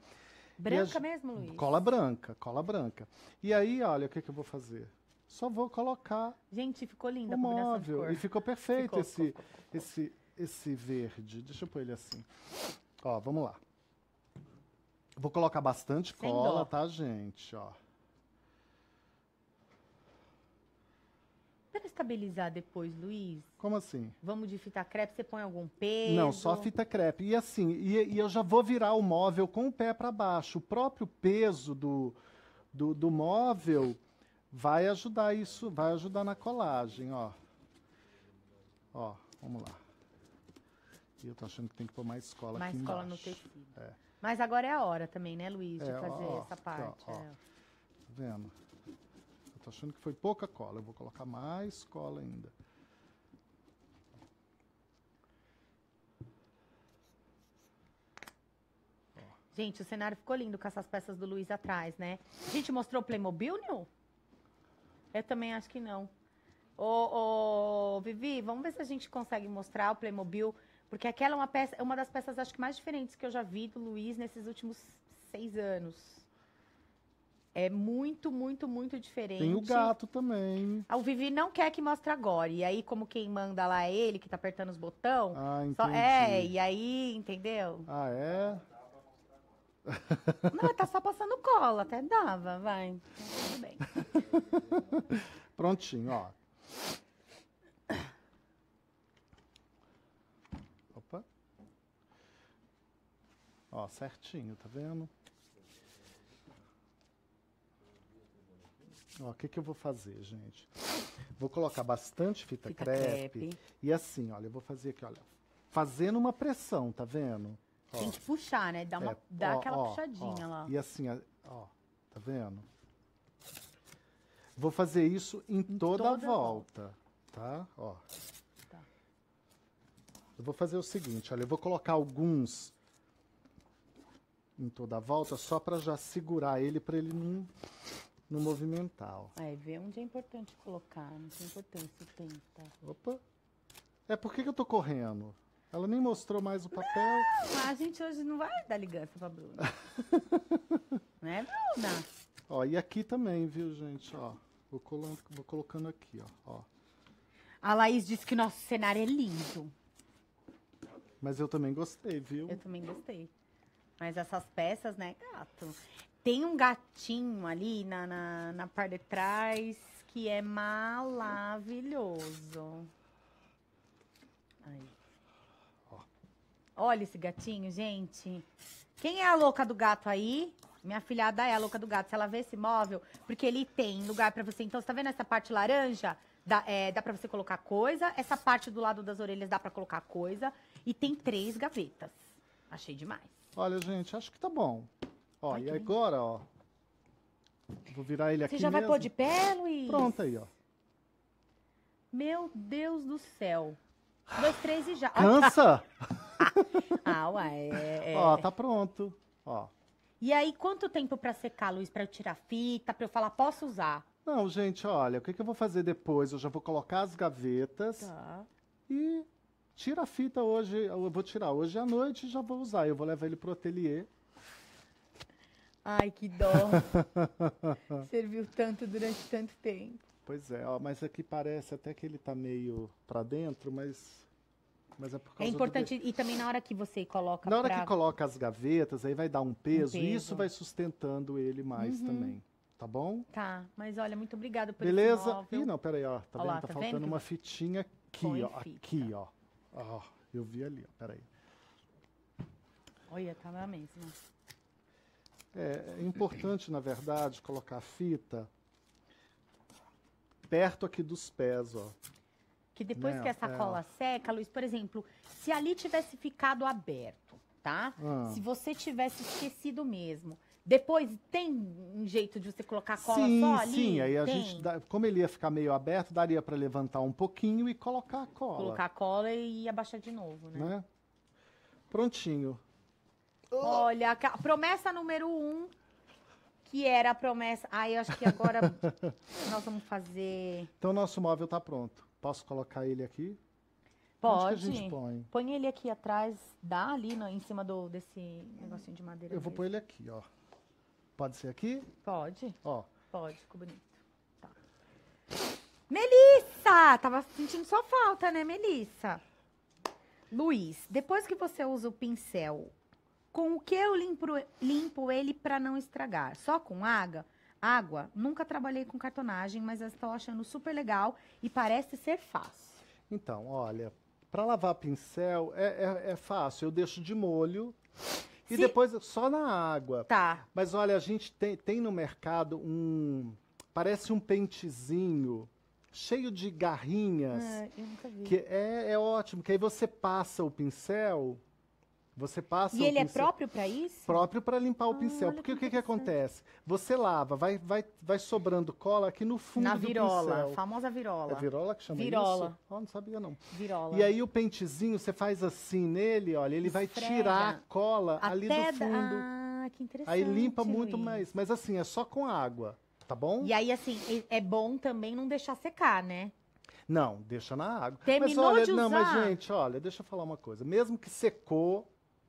Branca as... mesmo, Luiz? Cola branca, cola branca. E aí, olha, o que, que eu vou fazer? Só vou colocar. Gente, ficou linda o móvel. E ficou perfeito ficou, esse, ficou, ficou, esse, esse verde. Deixa eu pôr ele assim. Ó, vamos lá. Vou colocar bastante Sem cola, dó. tá, gente? Ó. estabilizar depois, Luiz. Como assim? Vamos de fita crepe, você põe algum peso? Não, só fita crepe. E assim, e, e eu já vou virar o móvel com o pé para baixo. O próprio peso do, do, do móvel vai ajudar isso, vai ajudar na colagem, ó. Ó, vamos lá. E eu tô achando que tem que pôr mais cola mais aqui Mais cola no tecido. É. Mas agora é a hora também, né, Luiz, de é, fazer ó, essa parte. Ó, ó. É. Tá vendo? achando que foi pouca cola, eu vou colocar mais cola ainda. Gente, o cenário ficou lindo com essas peças do Luiz atrás, né? A gente mostrou o Playmobil, Nil? Eu também acho que não. Ô, ô, Vivi, vamos ver se a gente consegue mostrar o Playmobil, porque aquela é uma, peça, é uma das peças, acho que mais diferentes que eu já vi do Luiz nesses últimos seis anos. É muito, muito, muito diferente. Tem o gato também. o Vivi não quer que mostre agora. E aí, como quem manda lá é ele, que tá apertando os botões. Ah, entendi. Só... É, e aí, entendeu? Ah, é? Não, tá só passando cola, até dava, vai. Então, tudo bem. *laughs* Prontinho, ó. Opa. Ó, certinho, tá vendo? Ó, o que, que eu vou fazer, gente? Vou colocar bastante fita, fita crepe, crepe, E assim, olha, eu vou fazer aqui, olha. Fazendo uma pressão, tá vendo? Ó. Tem que puxar, né? Dá, uma, é, dá ó, aquela ó, puxadinha lá. E assim, ó, tá vendo? Vou fazer isso em, em toda, toda, a volta, volta. tá? Ó. Tá. Eu vou fazer o seguinte, olha, eu vou colocar alguns em toda a volta só para já segurar ele para ele não no movimental. É, ver onde é importante colocar, não tem é importância, tenta. Opa! É por que, que eu tô correndo? Ela nem mostrou mais o papel. Não, a gente hoje não vai dar ligança pra Bruna. *laughs* não é, Bruna? Ó, e aqui também, viu, gente? Ó, vou, colando, vou colocando aqui, ó, ó. A Laís disse que nosso cenário é lindo. Mas eu também gostei, viu? Eu também gostei. Mas essas peças, né, gato? tem um gatinho ali na, na, na parte de trás que é maravilhoso. Aí. Olha esse gatinho, gente. Quem é a louca do gato aí? Minha filhada é a louca do gato. Se ela vê esse móvel, porque ele tem lugar para você. Então, você tá vendo essa parte laranja? Dá, é, dá para você colocar coisa. Essa parte do lado das orelhas dá para colocar coisa. E tem três gavetas. Achei demais. Olha, gente, acho que tá bom. Ó, e agora, ó. Vou virar ele aqui. Você já vai pôr de pé, Luiz? Pronto aí, ó. Meu Deus do céu. dois, três e já. Cansa! *laughs* ah, uai. É... Ó, é. tá pronto. Ó. E aí, quanto tempo para secar, Luiz? Para eu tirar fita, para eu falar, posso usar? Não, gente, olha, o que, que, eu vou fazer depois? Eu já vou colocar as gavetas tá. e tira a fita hoje. Eu vou tirar hoje à noite e já vou usar. Eu vou levar ele pro ateliê Ai, que dó. *laughs* Serviu tanto durante tanto tempo. Pois é, ó, mas aqui parece até que ele tá meio para dentro, mas mas é por causa É importante do... e também na hora que você coloca Na hora pra... que coloca as gavetas, aí vai dar um peso, um peso. e isso vai sustentando ele mais uhum. também. Tá bom? Tá, mas olha, muito obrigado por Beleza? esse Beleza? Ih, não, peraí, ó, tá, Olá, tá, tá faltando vendo? uma fitinha aqui, Põe ó, fita. aqui, ó. Ó, eu vi ali, ó, peraí. Olha, tá na mesma. É, é, importante, na verdade, colocar a fita perto aqui dos pés, ó. Que depois né? que essa é. cola seca, Luiz, por exemplo, se ali tivesse ficado aberto, tá? Ah. Se você tivesse esquecido mesmo, depois tem um jeito de você colocar a cola sim, só ali? Sim, aí a tem. gente, dá, como ele ia ficar meio aberto, daria para levantar um pouquinho e colocar a cola. Colocar a cola e abaixar de novo, né? né? Prontinho. Olha, a promessa número um, que era a promessa. Ai, eu acho que agora *laughs* nós vamos fazer. Então, nosso móvel tá pronto. Posso colocar ele aqui? Onde que a gente Pode. põe? Põe ele aqui atrás, dá ali no- em cima do, desse negocinho de madeira. Eu vou pôr ele aqui, ó. Pode ser aqui? Pode? Ó. Pode, ficou bonito. Tá. Melissa! Tava sentindo só falta, né, Melissa? Luiz, depois que você usa o pincel com o que eu limpo, limpo ele para não estragar? Só com água? Água? Nunca trabalhei com cartonagem, mas estou achando super legal e parece ser fácil. Então, olha, para lavar pincel é, é, é fácil. Eu deixo de molho. E depois só na água. Tá. Mas olha, a gente tem, tem no mercado um. Parece um pentezinho cheio de garrinhas. Ah, eu nunca vi. Que é, é ótimo, que aí você passa o pincel você passa. E ele é pincel, é próprio para isso? Próprio para limpar o ah, pincel. Porque o que, que acontece? Você lava, vai, vai, vai sobrando cola aqui no fundo Na virola, do pincel. famosa virola. É virola que chama virola. isso? Oh, não sabia não. Virola. E aí o pentezinho, você faz assim nele, olha, ele Esfrega. vai tirar a cola Até ali do fundo. Da... Ah, que interessante. Aí limpa muito mais. Mas assim, é só com água, tá bom? E aí, assim, é bom também não deixar secar, né? Não, deixa na água. Terminou mas olha, de usar... não, mas gente, olha, deixa eu falar uma coisa. Mesmo que secou,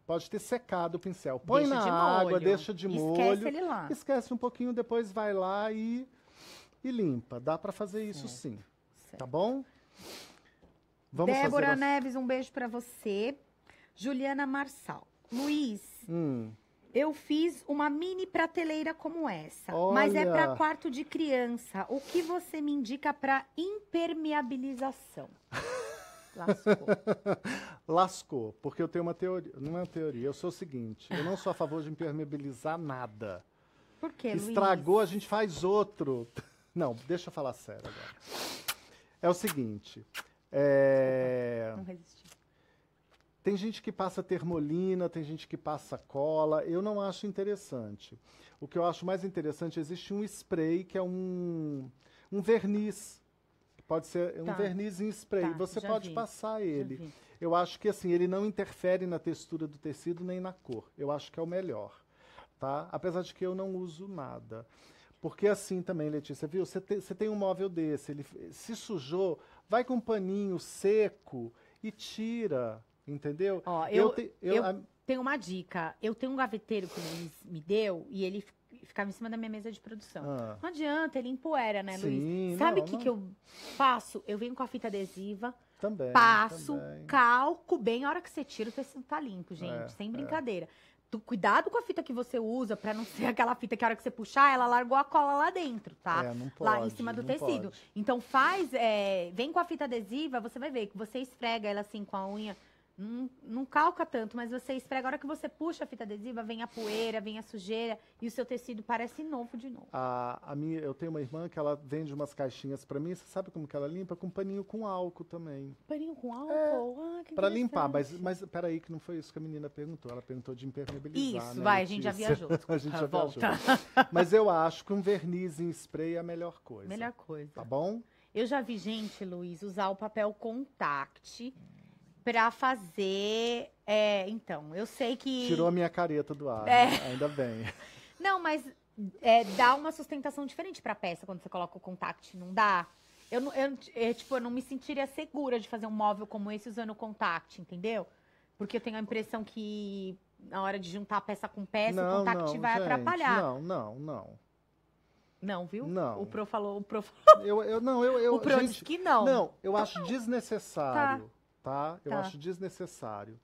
Pode ter secado o pincel. Põe deixa na de água, molho. deixa de molho. Esquece ele lá. Esquece um pouquinho, depois vai lá e, e limpa. Dá para fazer isso sim. Tá certo. Tá bom? Vamos Débora fazer... Neves, um beijo para você. Juliana Marçal. Luiz, hum. eu fiz uma mini prateleira como essa, Olha. mas é para quarto de criança. O que você me indica para impermeabilização? *laughs* Lascou. *laughs* Lascou, porque eu tenho uma teoria. Não é uma teoria, eu sou o seguinte: eu não sou a favor de impermeabilizar nada. Por quê? Estragou, Luiz? a gente faz outro. *laughs* Não, deixa eu falar sério agora. É o seguinte. É... Não resisti. Tem gente que passa termolina, tem gente que passa cola. Eu não acho interessante. O que eu acho mais interessante, existe um spray que é um, um verniz Pode ser um tá. verniz em spray. Tá, Você pode vi. passar ele. Eu acho que assim, ele não interfere na textura do tecido nem na cor. Eu acho que é o melhor. Tá? Apesar de que eu não uso nada. Porque assim também, Letícia, viu? Você tem, tem, um móvel desse, ele se sujou, vai com um paninho seco e tira, entendeu? Ó, eu, eu, te, eu, eu a... tenho uma dica. Eu tenho um gaveteiro que o Luiz me deu e ele ficava em cima da minha mesa de produção. Ah. Não adianta, ele empoeira, né, Sim, Luiz? Sabe o que, que eu faço? Eu venho com a fita adesiva, também, passo, também. calco bem a hora que você tira, o tecido tá limpo, gente, é, sem é. brincadeira. É. Tu, cuidado com a fita que você usa, para não *laughs* ser aquela fita que a hora que você puxar, ela largou a cola lá dentro, tá? É, não pode, lá em cima do tecido. Pode. Então faz, é, vem com a fita adesiva, você vai ver que você esfrega ela assim com a unha não, não calca tanto, mas você esfrega. A hora que você puxa a fita adesiva, vem a poeira, vem a sujeira e o seu tecido parece novo de novo. A, a minha, eu tenho uma irmã que ela vende umas caixinhas para mim. Você sabe como que ela limpa? Com paninho com álcool também. Paninho com é, álcool? É, ah, que Para limpar, mas, mas peraí, que não foi isso que a menina perguntou. Ela perguntou de impermeabilizar. Isso, né, vai, a gente já viajou. *laughs* a gente já Volta. viajou. Mas eu acho que um verniz em spray é a melhor coisa. Melhor coisa. Tá bom? Eu já vi gente, Luiz, usar o papel contact. Hum para fazer. É, então, eu sei que. Tirou a minha careta do ar, é. né? ainda bem. *laughs* Não, mas é, dá uma sustentação diferente para a peça quando você coloca o contact, não dá? Eu, eu, eu, tipo, eu não me sentiria segura de fazer um móvel como esse usando o contact, entendeu? Porque eu tenho a impressão que na hora de juntar peça com peça, não, o contact não, vai gente, atrapalhar. Não, não, não. Não, viu? Não. O Pro falou. O Pro falou. Eu, eu, não, eu, eu, o Pro gente, disse que não. Não, eu tá acho desnecessário. Tá tá? Eu tá. acho desnecessário.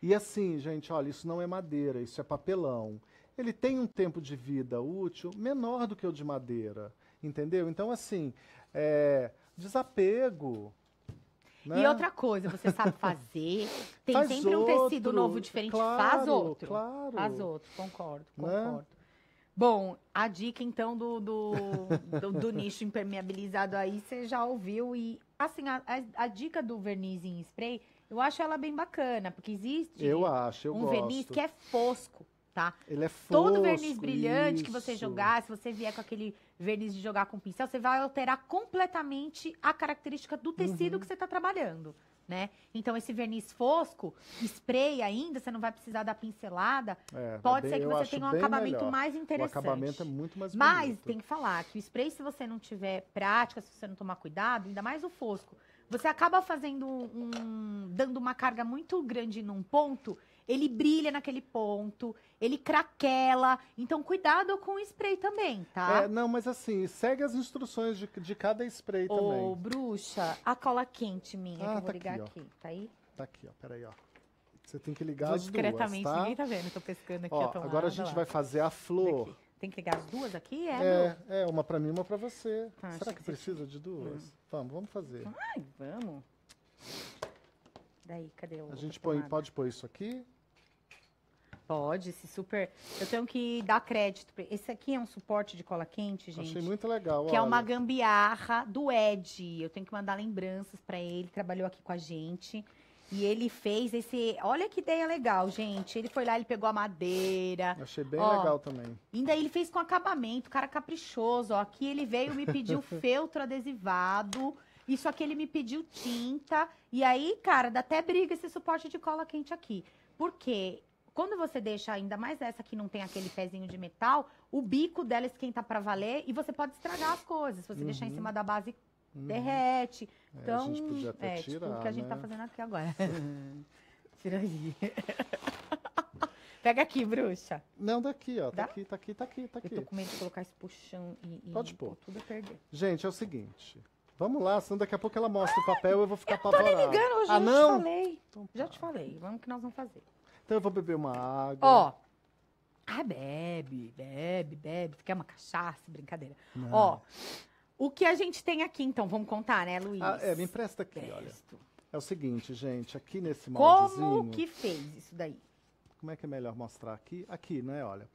E assim, gente, olha, isso não é madeira, isso é papelão. Ele tem um tempo de vida útil menor do que o de madeira, entendeu? Então, assim, é, desapego, né? E outra coisa, você sabe fazer. *laughs* Tem faz sempre outro, um tecido novo diferente. Claro, faz outro. Claro. Faz outro, concordo, né? concordo. Né? Bom, a dica então do do, do, do, nicho impermeabilizado aí, você já ouviu e Assim, a, a, a, dica do verniz em spray, eu acho ela bem bacana, porque existe eu acho, eu um gosto. verniz que é fosco. Tá? Ele é fosco, Todo verniz brilhante isso. que você jogar, se você vier com aquele verniz de jogar com pincel, você vai alterar completamente a característica do tecido uhum. que você está trabalhando né? Então esse verniz fosco, spray ainda, você não vai precisar da pincelada. É, tá pode é bem, ser que você tenha um acabamento melhor. mais interessante. O acabamento é muito mais bonito. Mas tem que falar que o spray, se você não tiver prática, se você não tomar cuidado, ainda mais o fosco, você acaba fazendo um, dando uma carga muito grande num ponto ele brilha naquele ponto, ele craquela. Então, cuidado com o spray também, tá? É, não, mas assim, segue as instruções de, de cada spray Ô, também. Ô, bruxa, a cola quente minha, ah, que eu vou tá ligar aqui, aqui. Tá aí? Tá aqui, ó. Peraí, ó. Você tem que ligar as duas, tá? ninguém tá vendo, tô pescando aqui ó, a Agora a gente vai fazer a flor. Tem que ligar as duas aqui, é? É, é uma pra mim e uma pra você. Ah, Será que, que precisa de duas? Hum. Vamos, vamos fazer. Ai, vamos. Daí, cadê o A gente põe, pode pôr isso aqui? Pode, se super. Eu tenho que dar crédito. Esse aqui é um suporte de cola quente, gente. Achei muito legal. Que olha. é uma gambiarra do Ed. Eu tenho que mandar lembranças para ele. Trabalhou aqui com a gente. E ele fez esse. Olha que ideia legal, gente. Ele foi lá, ele pegou a madeira. Achei bem ó, legal também. Ainda ele fez com acabamento, cara caprichoso. Ó, aqui ele veio me pediu *laughs* feltro adesivado. Isso aqui ele me pediu tinta. E aí, cara, dá até briga esse suporte de cola quente aqui. Porque quando você deixa ainda mais essa que não tem aquele pezinho de metal, o bico dela esquenta para valer e você pode estragar as coisas. Se você uhum. deixar em uhum. cima da base, uhum. derrete. É, então, a gente podia é, tirar, tipo, o que a gente tá né? fazendo aqui agora. *laughs* Tira aí. Pega aqui, bruxa. Não, daqui, ó. Tá aqui, tá aqui, tá aqui, tá aqui. Eu tô com medo de colocar esse puxão e, e Pode pôr. tudo a perder. Gente, é o seguinte. Vamos lá, senão daqui a pouco ela mostra o papel e eu vou ficar apavorada. Eu tô nem ligando, hoje ah, já não? te falei. Então, tá. Já te falei. Vamos que nós vamos fazer. Então eu vou beber uma água. Ó. Ah, bebe, bebe, bebe. fica quer uma cachaça? Brincadeira. Não. Ó. O que a gente tem aqui, então, vamos contar, né, Luiz? Ah, é, me empresta aqui, Presto. olha. É o seguinte, gente, aqui nesse moldezinho... Como que fez isso daí? Como é que é melhor mostrar aqui? Aqui, né, olha.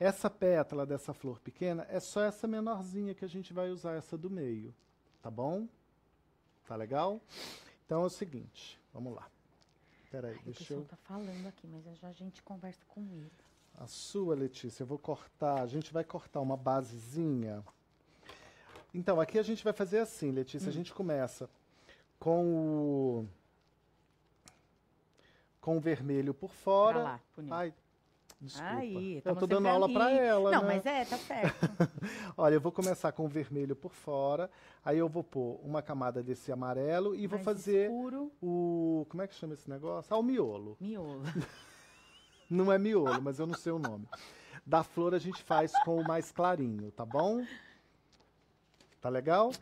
Essa pétala dessa flor pequena é só essa menorzinha que a gente vai usar, essa do meio. Tá bom? Tá legal? Então é o seguinte, vamos lá. Peraí, Ai, deixa eu. O pessoal tá falando aqui, mas já a gente conversa com ele. A sua, Letícia, eu vou cortar. A gente vai cortar uma basezinha. Então, aqui a gente vai fazer assim, Letícia. Hum. A gente começa com o. Com o vermelho por fora. Pra lá, bonito. Ai, Desculpa. Aí, eu tô dando aula para ela. Não, né? mas é, tá certo. *laughs* Olha, eu vou começar com o vermelho por fora, aí eu vou pôr uma camada desse amarelo e Mais vou fazer escuro. o. Como é que chama esse negócio? Ah, o miolo. Miolo. *laughs* não é miolo, mas eu não sei o nome. Da flor a gente faz com o mais clarinho, tá bom? Tá legal?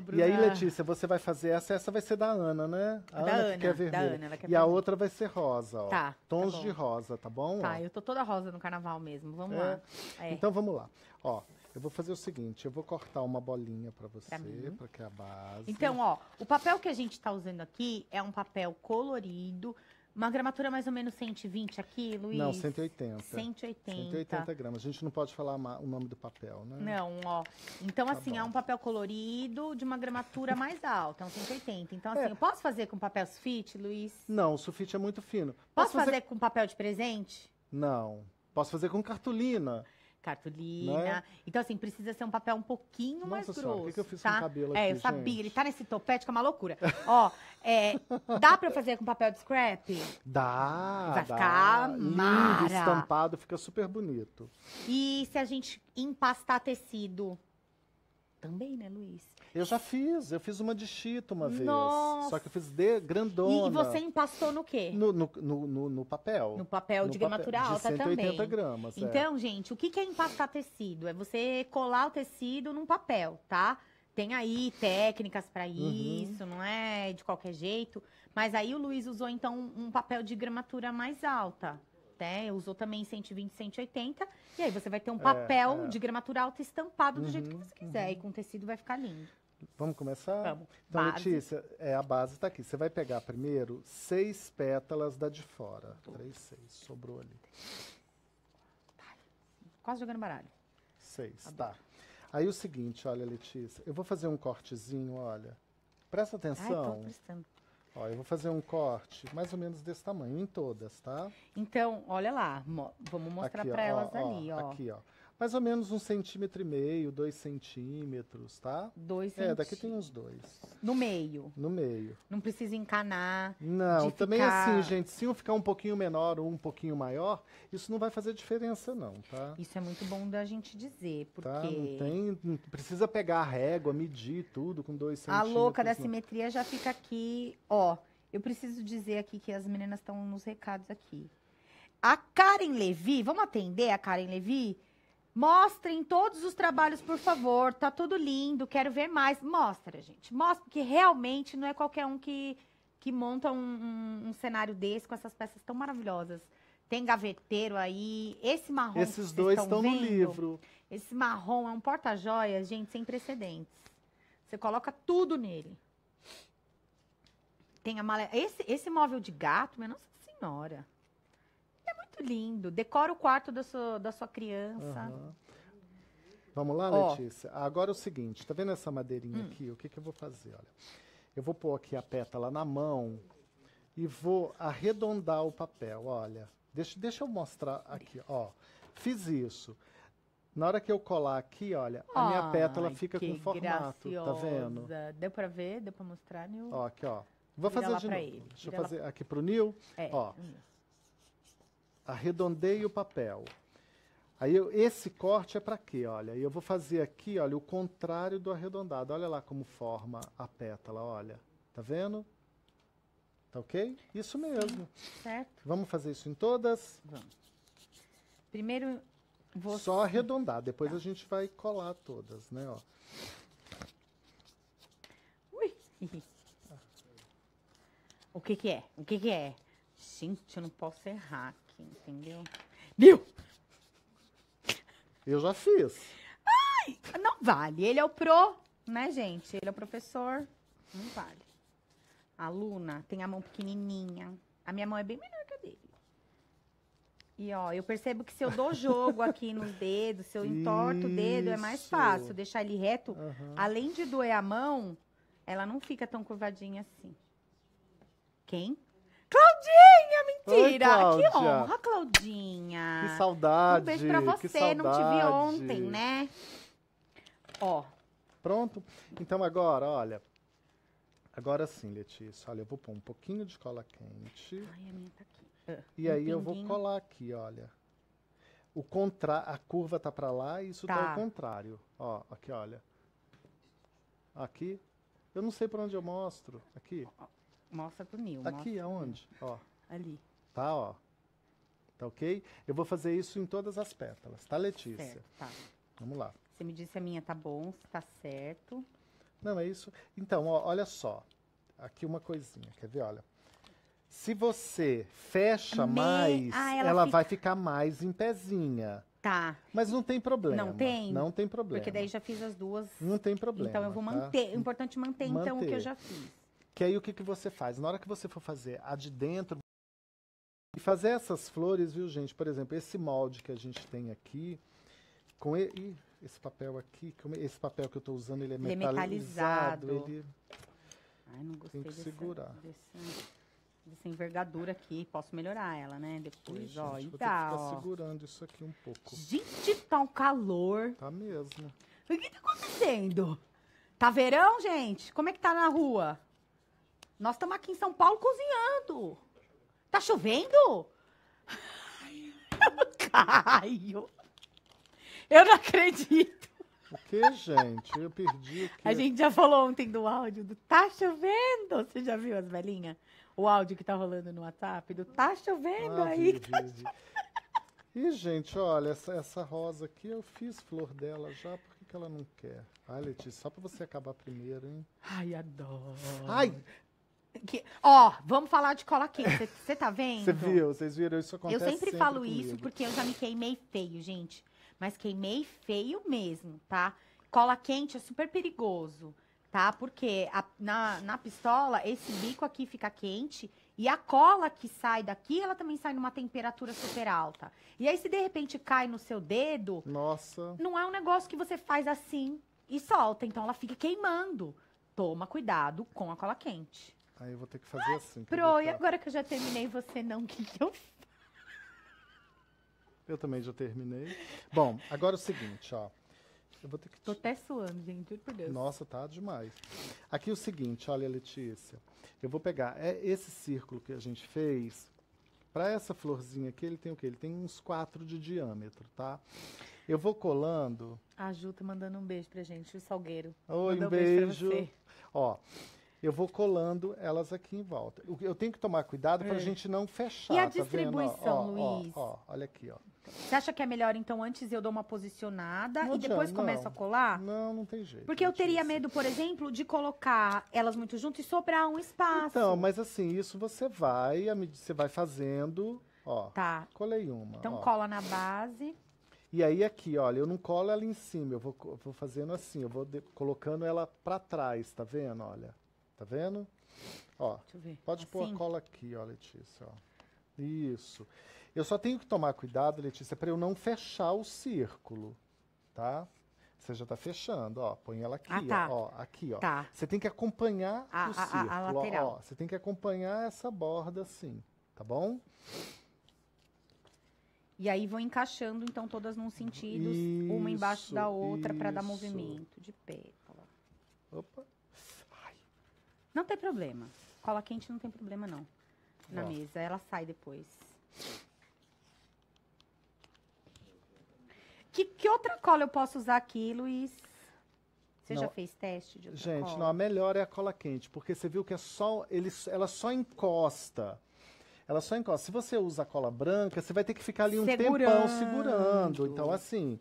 Bruna... E aí, Letícia, você vai fazer essa. Essa vai ser da Ana, né? É a da Ana, Ana que quer vermelho. Da Ana, ela quer e a outra vai ser rosa, ó. Tá. tá Tons tá de rosa, tá bom? Tá, eu tô toda rosa no carnaval mesmo. Vamos é. lá. É. Então vamos lá. Ó, eu vou fazer o seguinte, eu vou cortar uma bolinha para você, para que é a base. Então, ó, o papel que a gente tá usando aqui é um papel colorido, uma gramatura mais ou menos 120 aqui, Luiz? Não, 180. 180. 180 gramas. A gente não pode falar o nome do papel, né? Não, ó. Então, tá assim, bom. é um papel colorido de uma gramatura mais alta, é um 180. Então, assim, é. eu posso fazer com papel sulfite, Luiz? Não, o sulfite é muito fino. Posso, posso fazer... fazer... com papel de presente? Não. Posso fazer com cartolina cartolina. Né? Então, assim, precisa ser um papel um pouquinho Nossa mais senhora, grosso. O que, eu fiz tá? com o cabelo é, aqui, É, eu sabia, ele tá nesse topete que é uma loucura. Ó, é, dá pra fazer com papel de scrap? Dá. Vai dá. ficar lindo, estampado, fica super bonito. E se a gente empastar tecido? Também, né, Luiz? Eu já fiz, eu fiz uma de chito uma vez. Nossa. Só que eu fiz de grandona. E você empastou no quê? No, no, no, no papel. No papel de gramatura alta de 180 também. gramas. É. Então, é. gente, o que é empastar tecido? É você colar o tecido num papel, tá? Tem aí técnicas para uhum. isso, uhum. não é de qualquer jeito. Mas aí o Luiz usou, então, um papel de gramatura mais alta até, usou também 120, 180, e aí você vai ter um papel é, é. de gramatura alta estampado do jeito que uhum, você quiser, uhum. e com tecido vai ficar lindo. Vamos começar? Vamos. Então, base. Letícia, é, a base está aqui. Você vai pegar primeiro seis pétalas da de fora. Tudo. Três, seis. Sobrou ali. Tá. Quase jogando baralho. Seis, tá, tá. Aí o seguinte, olha, Letícia, eu vou fazer um cortezinho, olha. Presta atenção. Ai, tô prestando. Ó, eu vou fazer um corte mais ou menos desse tamanho, em todas, tá? Então, olha lá, mo vamos mostrar para elas ó, ali, ó. Aqui, ó mais ou menos um centímetro e meio, dois centímetros, tá? Dois centímetros. É, daqui tem uns dois. No meio. No meio. Não precisa encanar. Não, também ficar... assim, gente, se um ficar um pouquinho menor ou um pouquinho maior, isso não vai fazer diferença, não, tá? Isso é muito bom da gente dizer, porque. Tá? Não tem. Não precisa pegar a régua, medir tudo com dois centímetros. A louca da simetria já fica aqui, ó. Eu preciso dizer aqui que as meninas estão nos recados aqui. A Karen Levi, vamos atender a Karen Levi? Mostrem todos os trabalhos, por favor. Tá tudo lindo, quero ver mais. Mostra, gente. Mostra, porque realmente não é qualquer um que, que monta um, um, um cenário desse com essas peças tão maravilhosas. Tem gaveteiro aí. Esse marrom. Esses dois estão vendo, no livro. Esse marrom é um porta-joias, gente, sem precedentes. Você coloca tudo nele. Tem a male... esse, esse móvel de gato, minha nossa senhora muito lindo. Decora o quarto da sua, da sua criança. Uhum. Vamos lá, Ó. Letícia? Agora é o seguinte, tá vendo essa madeirinha hum. aqui? O que, que eu vou fazer? Olha, eu vou pôr aqui a pétala na mão e vou arredondar o papel, olha. Deixa, deixa eu mostrar aqui, ó. Fiz isso. Na hora que eu colar aqui, olha, a minha pétala fica com formato, graciosa. tá vendo? Deu para ver? Deu para mostrar, Nil? Ó, aqui, ó. Vou Vira fazer de novo. Ele. Deixa Vira eu fazer aqui pro Nil. É, ó. Isso arredondei o papel. Aí eu, esse corte é para quê? Olha, eu vou fazer aqui, olha, o contrário do arredondado. Olha lá como forma a pétala, olha. Tá vendo? Tá ok? Isso mesmo. Sim, certo. Vamos fazer isso em todas? Vamos. Primeiro vou... Só arredondar, depois tá. a gente vai colar todas, né, ó. Ui. *laughs* O que que é? O que que é? Gente, eu não posso errar entendeu? Viu? Eu já fiz. Ai, não vale. Ele é o pro, né, gente? Ele é o professor. Não vale. A Luna tem a mão pequenininha. A minha mão é bem menor que a dele. E ó, eu percebo que se eu dou *laughs* jogo aqui nos dedos, se eu entorto o dedo, é mais fácil deixar ele reto. Uhum. Além de doer a mão, ela não fica tão curvadinha assim. Quem? Claudinha! Mentira! Oi, que honra, Claudinha! Que saudade! Um beijo pra você, não te vi ontem, né? Ó. Pronto? Então agora, olha. Agora sim, Letícia. Olha, eu vou pôr um pouquinho de cola quente. Ai, a minha tá aqui. Uh, e um aí pinguinho. eu vou colar aqui, olha. O contra... A curva tá para lá e isso tá. tá ao contrário. Ó, aqui, olha. Aqui. Eu não sei para onde eu mostro. Aqui. Mostra pro Nil. Aqui, aonde? Ó. Ali. Tá, ó. Tá ok? Eu vou fazer isso em todas as pétalas, tá, Letícia? Certo, tá. Vamos lá. Você me disse a minha tá bom, se tá certo. Não, é isso. Então, ó, olha só. Aqui uma coisinha, quer ver? Olha. Se você fecha Me... mais, ah, ela, ela fica... vai ficar mais em pezinha. Tá. Mas não tem problema. Não tem? Não tem problema. Porque daí já fiz as duas. Não tem problema. Então eu vou tá? manter. Tá? É importante manter, manter, então, o que eu já fiz. Que aí o que, que você faz? Na hora que você for fazer a de dentro, fazer essas flores, viu, gente? Por exemplo, esse molde que a gente tem aqui, com esse papel aqui, esse papel que eu estou usando, ele é ele é metalizado. É Ele... Ai, não gostei tem que dessa, segurar. Dessa, dessa envergadura aqui. Posso melhorar ela, né? Depois, ó. e vou dá, ter que ficar ó. segurando isso aqui um pouco. Gente, tá um calor. Tá mesmo. O que tá acontecendo? Tá verão, gente? Como é que tá na rua? Nós estamos aqui em São Paulo cozinhando. Tá chovendo? *laughs* Caio. Eu não acredito. O que, gente? Eu perdi A gente já falou ontem do áudio do tá chovendo. Você já viu as velhinhas? O áudio que tá rolando no WhatsApp do tá chovendo ah, aí. Vi, vi, E, gente, olha, essa, essa rosa aqui eu fiz flor dela já, por que, que ela não quer? Ai, Letícia, só pra você acabar primeiro, hein? Ai, adoro. Ai, que, ó, vamos falar de cola quente. Você tá *laughs* vendo? Você viu, vocês viram isso acontecer. Eu sempre, sempre falo comigo. isso porque eu já me queimei feio, gente. Mas queimei feio mesmo, tá? Cola quente é super perigoso, tá? Porque a, na, na pistola, esse bico aqui fica quente e a cola que sai daqui, ela também sai numa temperatura super alta. E aí, se de repente cai no seu dedo. Nossa. Não é um negócio que você faz assim e solta. Então, ela fica queimando. Toma cuidado com a cola quente. Aí eu vou ter que fazer Mas, assim. Pro, e agora que eu já terminei, você não, que eu *laughs* Eu também já terminei. Bom, agora é o seguinte, ó. Eu vou ter que. Tô até suando, gente, por Deus. Nossa, tá demais. Aqui é o seguinte, olha, Letícia. Eu vou pegar é esse círculo que a gente fez. Para essa florzinha aqui, ele tem o quê? Ele tem uns quatro de diâmetro, tá? Eu vou colando. A Ju tá mandando um beijo pra gente, o Salgueiro. Oi, um beijo. beijo Ó, eu vou colando elas aqui em volta. Eu tenho que tomar cuidado para a é. gente não fechar. E a tá distribuição, vendo? Ó, Luiz? Ó, ó, olha aqui, ó. Você acha que é melhor, então, antes eu dou uma posicionada não e depois não. começo a colar? Não, não tem jeito. Porque eu teria isso. medo, por exemplo, de colocar elas muito juntas e sobrar um espaço. Então, mas assim, isso você vai, você vai fazendo, ó. Tá. Colei uma. Então ó. cola na base. E aí aqui, olha, eu não colo ela em cima, eu vou, vou fazendo assim, eu vou de, colocando ela para trás, tá vendo? Olha. Tá vendo? Ó, Deixa eu ver. Pode assim? pôr a cola aqui, ó, Letícia. Ó. Isso. Eu só tenho que tomar cuidado, Letícia, para eu não fechar o círculo, tá? Você já tá fechando, ó. Põe ela aqui, ah, tá. ó. Aqui, ó. Tá. Você tem que acompanhar a, o círculo, a, a, a lateral. Ó, ó. Você tem que acompanhar essa borda assim, tá bom? E aí vão encaixando, então, todas num sentido, uma embaixo da outra para dar movimento de pétala. Tá Opa. Não tem problema. Cola quente não tem problema, não. Na Ó. mesa. Ela sai depois. Que, que outra cola eu posso usar aqui, Luiz? Você Não. já fez teste de outra Gente, cola? não, a melhor é a cola quente, porque você viu que é só, ele, ela só encosta ela só encosta. Se você usa cola branca, você vai ter que ficar ali um segurando. tempão segurando. Então, assim,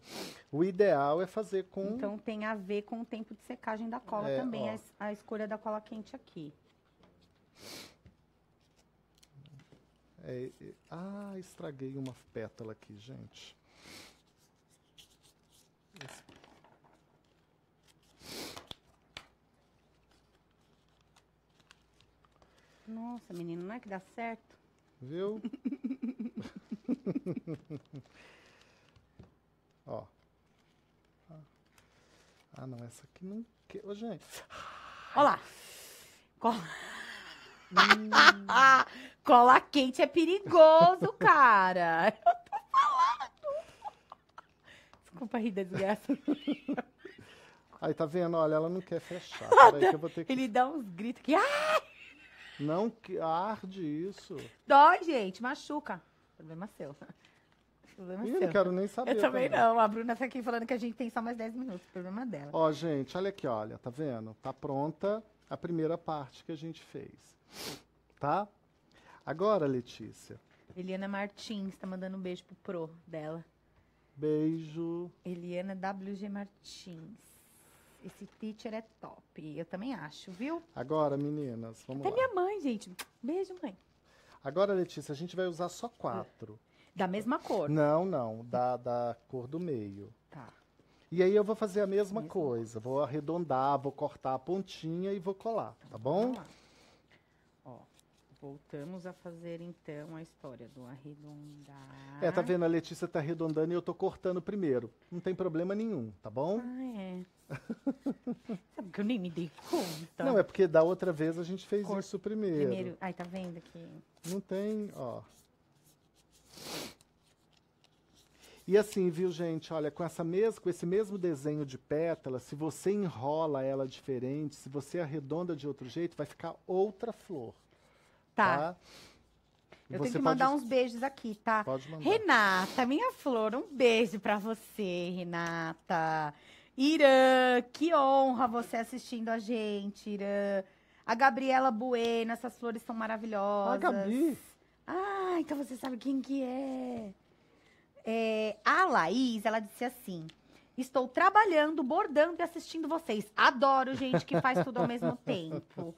o ideal é fazer com. Então, tem a ver com o tempo de secagem da cola é, também, a, a escolha da cola quente aqui. É, é, ah, estraguei uma pétala aqui, gente. Esse... Nossa, menino, não é que dá certo? Viu? *laughs* Ó. Ah, não, essa aqui não. Que... Ô, gente. Olha lá. Cola... Hum. *laughs* Cola quente é perigoso, cara. Eu tô falando. Desculpa rir da desgraça. Aí, tá vendo? Olha, ela não quer fechar. *laughs* Peraí que eu vou ter que... Ele dá uns gritos que. Ah! Não que arde isso. Dói, gente, machuca. Problema seu. *laughs* Problema Ih, seu. não quero nem saber. Eu também, não. A Bruna tá aqui falando que a gente tem só mais 10 minutos. Problema dela. Ó, gente, olha aqui, olha. Tá vendo? Tá pronta a primeira parte que a gente fez. Tá? Agora, Letícia. Eliana Martins tá mandando um beijo pro pro dela. Beijo. Eliana WG Martins esse teacher é top. Eu também acho, viu? Agora, meninas, vamos Até lá. minha mãe, gente. Beijo, mãe. Agora, Letícia, a gente vai usar só quatro. Da mesma cor? Não, não. Da, da cor do meio. Tá. E aí eu vou fazer a mesma, mesma coisa. coisa. Vou arredondar, vou cortar a pontinha e vou colar, tá bom? Ó, voltamos a fazer então a história do arredondar. É, tá vendo? A Letícia tá arredondando e eu tô cortando primeiro. Não tem problema nenhum, tá bom? Ah, é. *laughs* Sabe que eu nem me dei conta. Não, é porque da outra vez a gente fez Cor... isso primeiro. Primeiro. Ai, tá vendo aqui? Não tem, ó. E assim, viu, gente? Olha, com, essa mes com esse mesmo desenho de pétala, se você enrola ela diferente, se você arredonda de outro jeito, vai ficar outra flor. Tá. tá? Eu você tenho que mandar pode... uns beijos aqui, tá? Pode mandar. Renata, minha flor, um beijo para você, Renata. Irã, que honra você assistindo a gente, Irã. A Gabriela Bueno, essas flores são maravilhosas. Ah, Gabi. Ah, então você sabe quem que é. é. A Laís, ela disse assim, estou trabalhando, bordando e assistindo vocês. Adoro gente que faz tudo ao mesmo tempo.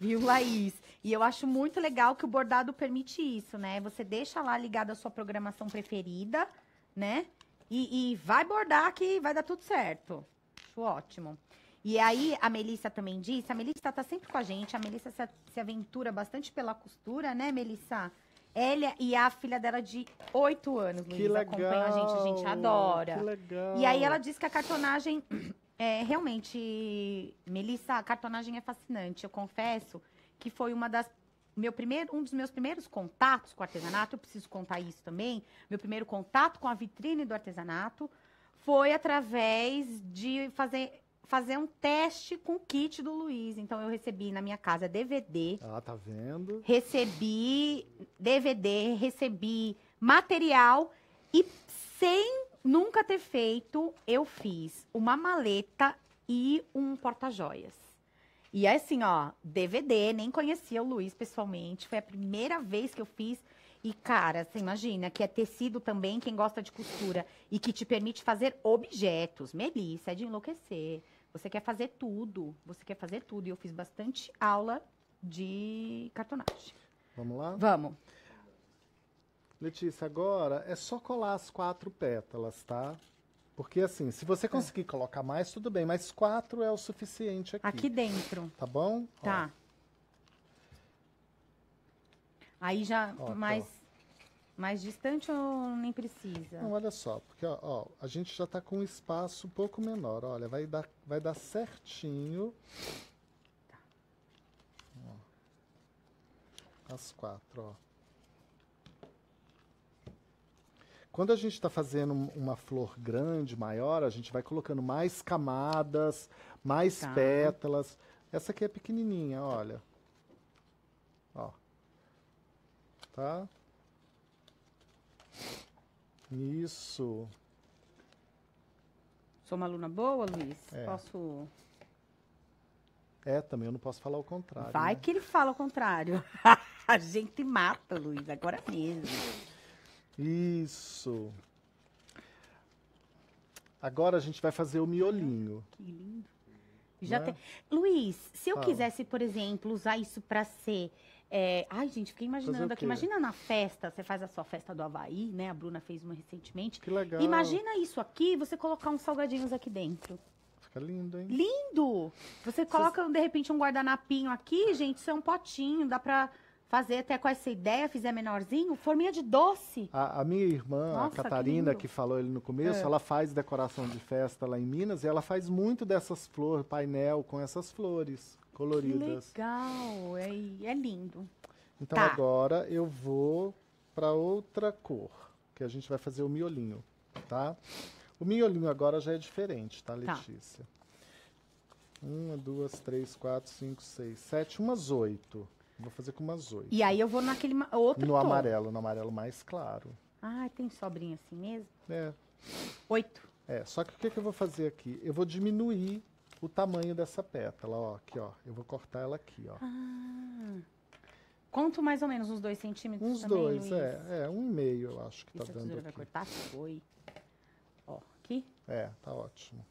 Viu, Laís? E eu acho muito legal que o bordado permite isso, né? Você deixa lá ligada a sua programação preferida, né? E, e vai bordar que vai dar tudo certo. Acho ótimo. E aí, a Melissa também disse, a Melissa tá sempre com a gente, a Melissa se, se aventura bastante pela costura, né, Melissa? Ela e a filha dela de 8 anos, que Luísa, acompanha a gente, a gente adora. Que legal. E aí ela disse que a cartonagem *clears throat* é realmente, Melissa, a cartonagem é fascinante. Eu confesso que foi uma das meu primeiro, um dos meus primeiros contatos com o artesanato, eu preciso contar isso também. Meu primeiro contato com a vitrine do artesanato foi através de fazer fazer um teste com o kit do Luiz. Então eu recebi na minha casa DVD. Ah, tá vendo? Recebi DVD, recebi material e sem nunca ter feito, eu fiz uma maleta e um porta-joias. E assim, ó, DVD, nem conhecia o Luiz pessoalmente, foi a primeira vez que eu fiz. E, cara, você imagina que é tecido também quem gosta de costura e que te permite fazer objetos. Melissa, é de enlouquecer. Você quer fazer tudo. Você quer fazer tudo. E eu fiz bastante aula de cartonagem. Vamos lá? Vamos. Letícia, agora é só colar as quatro pétalas, tá? Porque assim, se você é. conseguir é. colocar mais, tudo bem, mas quatro é o suficiente aqui. Aqui dentro. Tá bom? Tá. Ó. Aí já ó, mais, mais distante ou nem precisa? Não, olha só, porque ó, ó a gente já está com um espaço um pouco menor. Olha, vai dar, vai dar certinho. Tá. Ó, as quatro, ó. Quando a gente está fazendo uma flor grande, maior, a gente vai colocando mais camadas, mais tá. pétalas. Essa aqui é pequenininha, olha. Ó. Tá? Isso. Sou uma aluna boa, Luiz? É. Posso. É, também eu não posso falar o contrário. Vai né? que ele fala o contrário. *laughs* a gente mata, Luiz, agora mesmo. Isso. Agora a gente vai fazer o miolinho. Que lindo. Já né? tem... Luiz, se eu Fala. quisesse, por exemplo, usar isso para ser. É... Ai, gente, fiquei imaginando aqui. Imagina na festa, você faz a sua festa do Havaí, né? A Bruna fez uma recentemente. Que legal. Imagina isso aqui, você colocar uns salgadinhos aqui dentro. Fica lindo, hein? Lindo! Você coloca, de repente, um guardanapinho aqui, gente, isso é um potinho, dá pra fazer até com essa ideia, fizer menorzinho, forminha de doce. A, a minha irmã, Nossa, a Catarina, que, que, falou ele no começo, é. ela faz decoração de festa lá em Minas e ela faz muito dessas flores, painel com essas flores coloridas. Que legal, é, é lindo. Então tá. agora eu vou para outra cor, que a gente vai fazer o miolinho, tá? O miolinho agora já é diferente, tá, tá. Letícia? Tá. Uma, duas, três, quatro, cinco, seis, sete, umas oito. Vou fazer com umas oito. E aí eu vou naquele outro No tom. amarelo, no amarelo mais claro. Ah, tem sobrinha assim mesmo? É, Oito. é. Só que o que, que eu vou fazer aqui? Eu vou diminuir o tamanho dessa pétala, ó. Aqui, ó. Eu vou cortar ela aqui, ó. Ah. Quanto mais ou menos? Uns dois centímetros Uns também, dois, é. Luiz? é. É, um e meio eu acho que tá dando tesoura vai aqui. cortar? Foi. Ó, aqui. É, tá ótimo.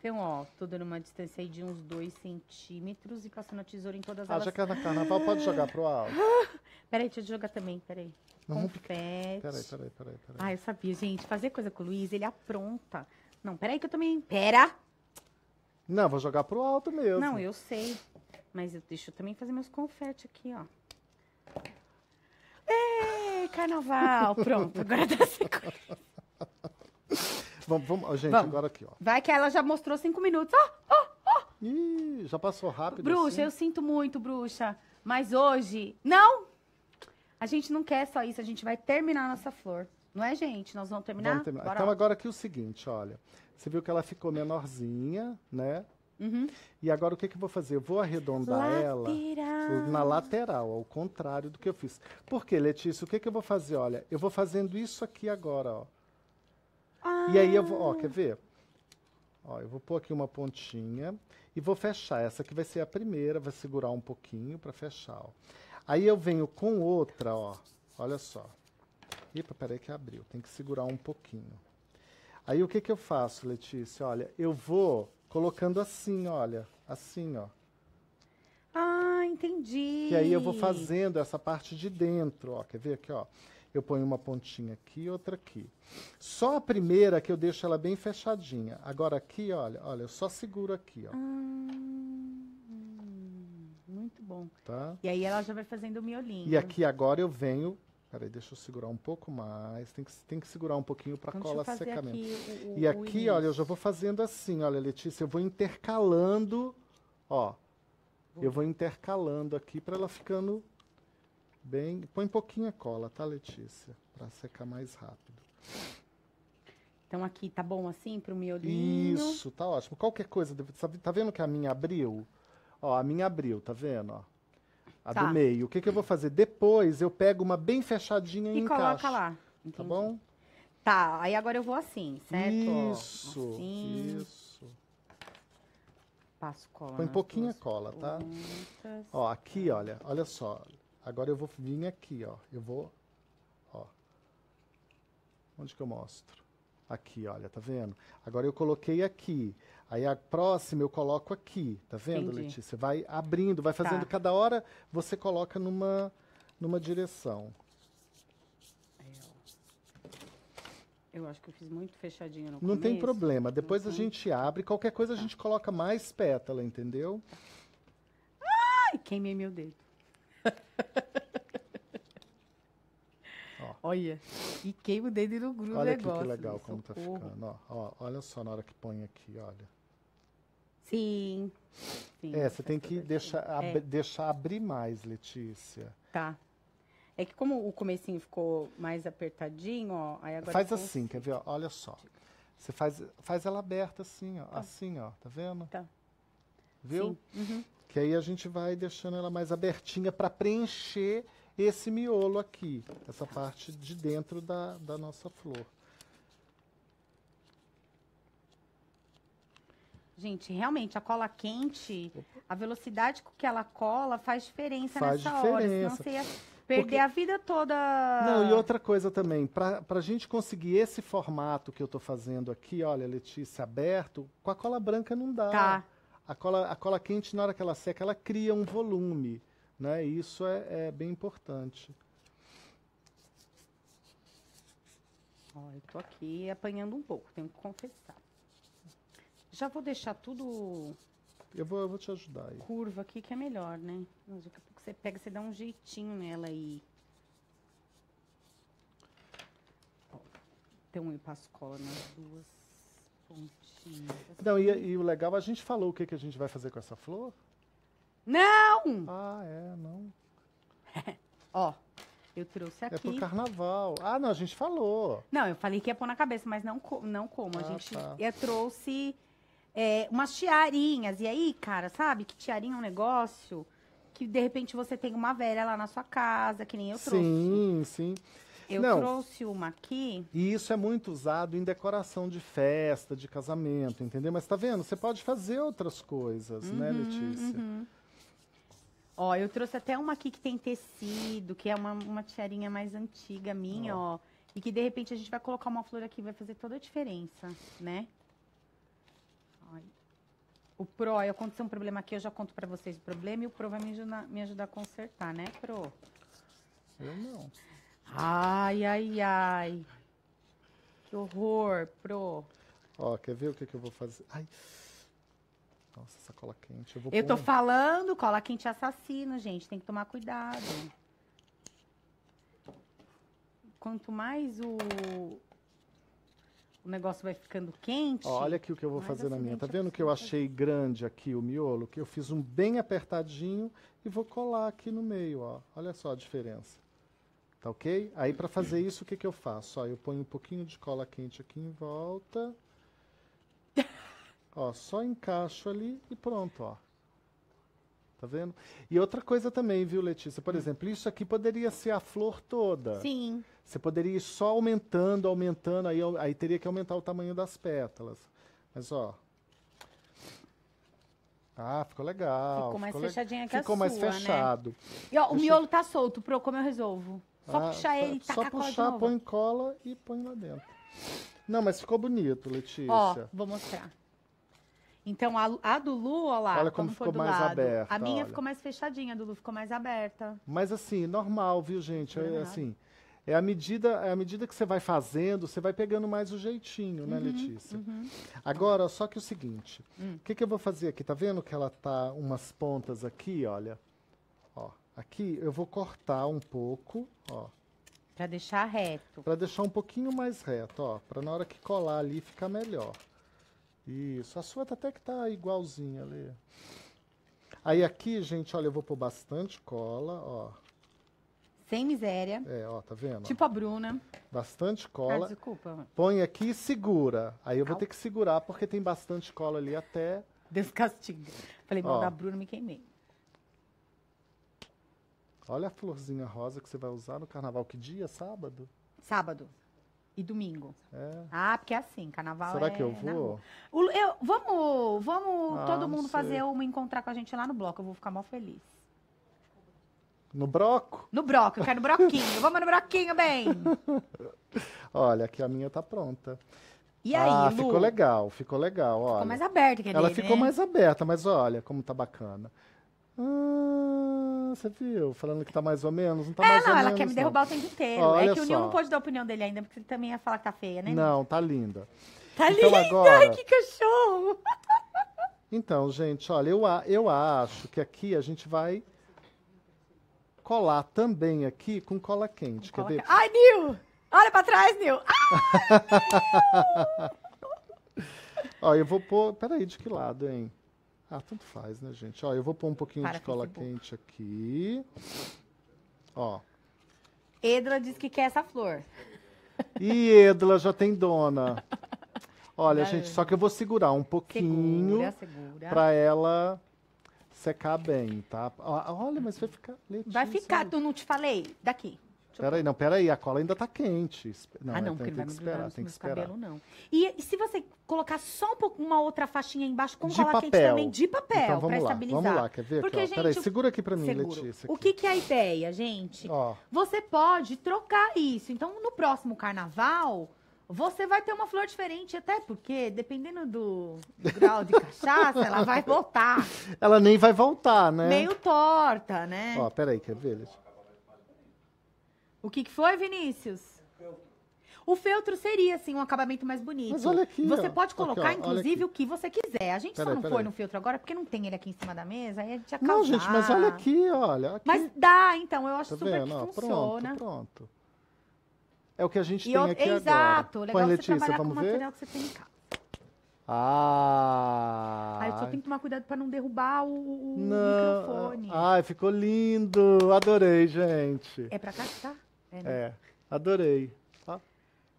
Então, ó, tudo numa distância aí de uns 2 centímetros e passando a tesoura em todas ah, elas. Ah, já que é na carnaval, pode jogar pro alto. *laughs* peraí, deixa eu jogar também, peraí. Não, Confete. Peraí, peraí, peraí, peraí. Ah, eu sabia, gente. Fazer coisa com o Luiz, ele apronta. Não, peraí que eu também... Pera! Não, vou jogar pro alto mesmo. Não, eu sei. Mas eu, deixa eu também fazer meus confetes aqui, ó. Ei, carnaval! Pronto, agora tá sequência. *laughs* vamos, vamos. Gente, vamos. agora aqui, ó. Vai que ela já mostrou cinco minutos. Ó, ó, ó. Ih, já passou rápido. Bruxa, assim. eu sinto muito, bruxa. Mas hoje. Não! A gente não quer só isso, a gente vai terminar a nossa flor. Não é, gente? Nós vamos terminar? Vamos terminar. Então, agora aqui o seguinte, olha. Você viu que ela ficou menorzinha, né? Uhum. E agora o que, que eu vou fazer? Eu vou arredondar lateral. ela na lateral, ao contrário do que eu fiz. Por quê, Letícia? O que, que eu vou fazer? Olha, eu vou fazendo isso aqui agora, ó. Ah. E aí eu vou, ó, quer ah. ver? Ó, eu vou pôr aqui uma pontinha e vou fechar. Essa aqui vai ser a primeira, vai segurar um pouquinho para fechar, ó. Aí eu venho com outra, ó. Olha só. Epa, peraí que abriu. Tem que segurar um pouquinho. Aí o que que eu faço, Letícia? Olha, eu vou colocando assim, olha. Assim, ó. Ah, entendi. E aí eu vou fazendo essa parte de dentro, ó. Quer ver aqui, ó? eu ponho uma pontinha aqui e outra aqui. Só a primeira que eu deixo ela bem fechadinha. Agora aqui, olha, olha, eu só seguro aqui, ó. Hum, muito bom. Tá? E aí ela já vai fazendo o miolinho. E aqui agora eu venho Peraí, deixa eu segurar um pouco mais. Tem que, tem que segurar um pouquinho para então, cola secar mesmo. E o aqui, olha, eu já vou fazendo assim, olha, Letícia, eu vou intercalando, ó. Vou. Eu vou intercalando aqui para ela ficando bem. Põe pouquinha cola, tá, Letícia? Para secar mais rápido. Então aqui tá bom assim para o miolinho? Isso, tá ótimo. Qualquer coisa, tá vendo que a minha abriu? Ó, a minha abriu, tá vendo? Ó, a tá. do meio. O que, que eu vou fazer? Depois eu pego uma bem fechadinha e, e coloca lá. Tá Entendi. Tá bom? Tá, aí agora eu vou assim, certo? Isso, assim. isso. Passo cola. Põe pouquinha cola, tá? Pontas. Ó, aqui, olha, olha só. Agora eu vou vir aqui, ó. Eu vou, ó. Onde que eu mostro? Aqui, olha, tá vendo? Agora eu coloquei aqui. Aí a próxima eu coloco aqui, tá vendo, Entendi. Letícia? Vai abrindo, vai tá. fazendo. Tá. Cada hora você coloca numa, numa direção. Eu acho que eu fiz muito fechadinho no Não tem problema. Depois a gente abre. Qualquer coisa a gente tá. coloca mais pétala, entendeu? Ai, queimei meu dedo. *laughs* Olha, e queima o dedo no grupo Olha negócio, que legal como tá socorro. tá ficando. Ó, ó, olha só na hora que põe aqui, olha. Sim. Sim é, você tem que deixar, ab é. deixar abrir mais, Letícia. Tá. É que como o comecinho ficou mais apertadinho, ó, aí agora... Faz assim, quer ver? Ó, olha só. Você faz, faz ela aberta assim, ó. Tá. Assim, ó. Tá vendo? Tá. Viu? Sim. Uhum. Que aí a gente vai deixando ela mais abertinha para preencher esse miolo aqui, essa parte de dentro da, da nossa flor. Gente, realmente, a cola quente, a velocidade com que ela cola faz diferença faz nessa diferença. hora. Senão você ia perder Porque... a vida toda. Não, e outra coisa também, para a gente conseguir esse formato que eu estou fazendo aqui, olha, Letícia, aberto, com a cola branca não dá. Tá. A cola, a cola quente, na hora que ela seca, ela cria um volume. Né? E isso é, é bem importante. eu tô aqui apanhando um pouco, tenho que confessar. Já vou deixar tudo. Eu vou, eu vou te ajudar aí. Curva aqui que é melhor, né? Daqui a pouco você pega, você dá um jeitinho nela aí. Ó, então eu passo cola nas duas pontinhas. Não, e, e o legal, a gente falou o que, que a gente vai fazer com essa flor? Não! Ah, é, não. *laughs* Ó, eu trouxe é aqui. É pro carnaval. Ah, não, a gente falou. Não, eu falei que ia pôr na cabeça, mas não, co- não como. A ah, gente tá. eu trouxe é, umas tiarinhas. E aí, cara, sabe que tiarinha é um negócio que de repente você tem uma velha lá na sua casa, que nem eu trouxe. sim, sim. Eu Não. trouxe uma aqui. E isso é muito usado em decoração de festa, de casamento, entendeu? Mas tá vendo? Você pode fazer outras coisas, né, uhum, Letícia? Uhum. Ó, eu trouxe até uma aqui que tem tecido, que é uma, uma tiarinha mais antiga minha, ó. ó. E que de repente a gente vai colocar uma flor aqui, vai fazer toda a diferença, né? O Pro, ó, aconteceu um problema aqui, eu já conto pra vocês o problema e o Pro vai me ajudar, me ajudar a consertar, né, Pro? Eu não. Ai, ai, ai. Que horror, Pro. Ó, quer ver o que, que eu vou fazer? Ai. Nossa, essa cola quente. Eu, vou eu tô falando, cola quente é assassina, gente. Tem que tomar cuidado. Quanto mais o, o negócio vai ficando quente. Olha aqui o que eu vou fazer na minha. Tá vendo que eu achei grande aqui o miolo? Que eu fiz um bem apertadinho e vou colar aqui no meio, ó. Olha só a diferença. Tá ok? Aí para fazer isso, o que, que eu faço? Ó, eu ponho um pouquinho de cola quente aqui em volta. Ó, só encaixo ali e pronto, ó. Tá vendo? E outra coisa também, viu, Letícia? Por hum. exemplo, isso aqui poderia ser a flor toda. Sim. Você poderia ir só aumentando, aumentando, aí, aí teria que aumentar o tamanho das pétalas. Mas, ó. Ah, ficou legal. Ficou mais ficou fechadinha le... que ficou a sua, Ficou mais né? fechado. Né? E, ó, Deixa... o miolo tá solto, pro como eu resolvo. Só ah, puxar tá, ele e tacar Só puxar, põe cola e põe lá dentro. Não, mas ficou bonito, Letícia. Ó, vou mostrar. Então, a, a do Lu, olha lá. Olha como ficou mais lado. aberta. A minha olha. ficou mais fechadinha, a do Lu ficou mais aberta. Mas assim, normal, viu, gente? É, é assim, é à medida, é a medida que você vai fazendo, você vai pegando mais o jeitinho, né, uhum, Letícia? Uhum. Agora, só que o seguinte, hum. o uhum. que, que eu vou fazer aqui? Tá vendo que ela tá umas pontas aqui, olha? Ó, aqui eu vou cortar um pouco, ó. Pra deixar reto. Pra deixar um pouquinho mais reto, ó. Pra na hora que colar ali ficar melhor. Isso, a sua tá até que tá igualzinha ali. Aí aqui, gente, olha, eu vou pôr bastante cola, ó. Sem miséria. É, ó, tá vendo? Tipo a Bruna. Bastante ah, cola. Ah, desculpa. Põe aqui e segura. Aí eu vou ter que segurar porque tem bastante cola ali até. Deus castiga. Falei, mal da Bruna, me queimei. Olha a florzinha rosa que você vai usar no carnaval. Que dia? Sábado? Sábado e domingo. É. Ah, porque é assim, carnaval Será é que eu vou? O, eu, vamos, vamos ah, todo mundo fazer uma encontrar com a gente lá no bloco, eu vou ficar mal feliz. No broco? No broco, eu quero broquinho. *laughs* vamos no broquinho, bem. *laughs* Olha, aqui a minha tá pronta. E aí, ah, Lu? ficou legal, ficou legal, olha. Ficou mais aberta que a Ela ficou né? mais aberta, mas olha como tá bacana. Hum você viu, falando que tá mais ou menos, não tá é, mais não, ou menos. É, não, ela quer me derrubar o tempo inteiro. Olha é que o Nil não pôde dar opinião dele ainda, porque ele também ia falar que tá feia, né? Não, tá linda. Tá então, linda! Agora... Ai, que cachorro! *laughs* Então, gente, olha, eu, eu acho que aqui a gente vai colar também aqui com cola quente. Com Quer cola ver? Ca... Ai, Nil! Olha pra trás, Nil! Ai, *laughs* Nil! Ó, eu vou pôr. Peraí, de que lado, hein? Ah, tanto faz, né, gente? Ó, eu vou pôr um pouquinho Para de cola quente aqui. Ó. Edla diz que quer essa flor. E Edla já tem dona. Olha, gente, só que eu vou segurar um pouquinho para ela secar bem, tá? Olha, mas vai ficar. vai ficar, tu não te falei? Daqui. Peraí, não, peraí, a cola ainda tá quente. Não, ah, não, tem, que esperar, tem que esperar. Cabelo, não. E, e, se você colocar só um pouco, uma outra faixinha embaixo com de cola papel. quente também, de então, papel, então, vamos pra lá, estabilizar. Vamos lá, quer ver? Porque, aqui, gente, peraí, segura aqui pra mim, seguro. Letícia. Aqui. O que, que é a ideia, gente? Ó. Você pode trocar isso. Então, no próximo carnaval, você vai ter uma flor diferente, até porque, dependendo do grau de cachaça, ela vai voltar. *laughs* Ela nem vai voltar, né? Meio torta, né? Ó, peraí, quer ver, Letícia? O que, que foi, Vinícius? O feltro seria, assim, um acabamento mais bonito. Mas olha aqui, Você ó. pode colocar, Aqui, inclusive, o que você quiser. A gente só não peraí. foi no feltro agora, porque não tem ele aqui em cima da mesa, aí a gente ia Não, gente, mas olha aqui, olha. Aqui, Mas dá, então, eu acho tá super vendo? que funciona. pronto, pronto. É o que a gente E tem eu- aqui exato, agora. legal Põe, é você Letícia, trabalhar com o ver? material que você tem em casa. Ah! Aí eu só tenho que tomar cuidado para não derrubar o, o- o Não. microfone. Ai, ficou lindo. Adorei, gente. É pra cá, tá? É, né? é adorei. Tá?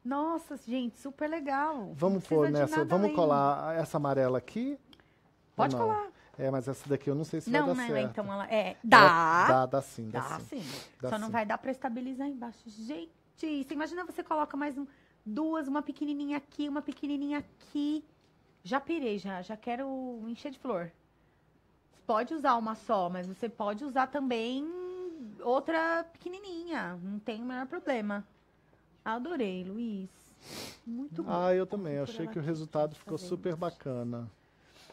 Nossa, gente, super legal. Vamos pôr nessa, vamos além. colar essa amarela aqui? Pode colar. É, mas essa daqui eu não sei se não, vai dar é, certo. Não, né? Então ela é, dá. Ela, dá, dá sim, dá, dá sim. sim. Dá Só sim. não vai dar para estabilizar embaixo. Gente, você imagina você coloca mais um, duas, uma pequenininha aqui, uma pequenininha aqui. Já pirei já, já quero encher de flor. Pode usar uma só, mas você pode usar também outra pequenininha. Não tem o menor problema. Adorei, Luiz. Muito bom. Ah, eu também. Eu achei que o resultado tá ficou super bacana.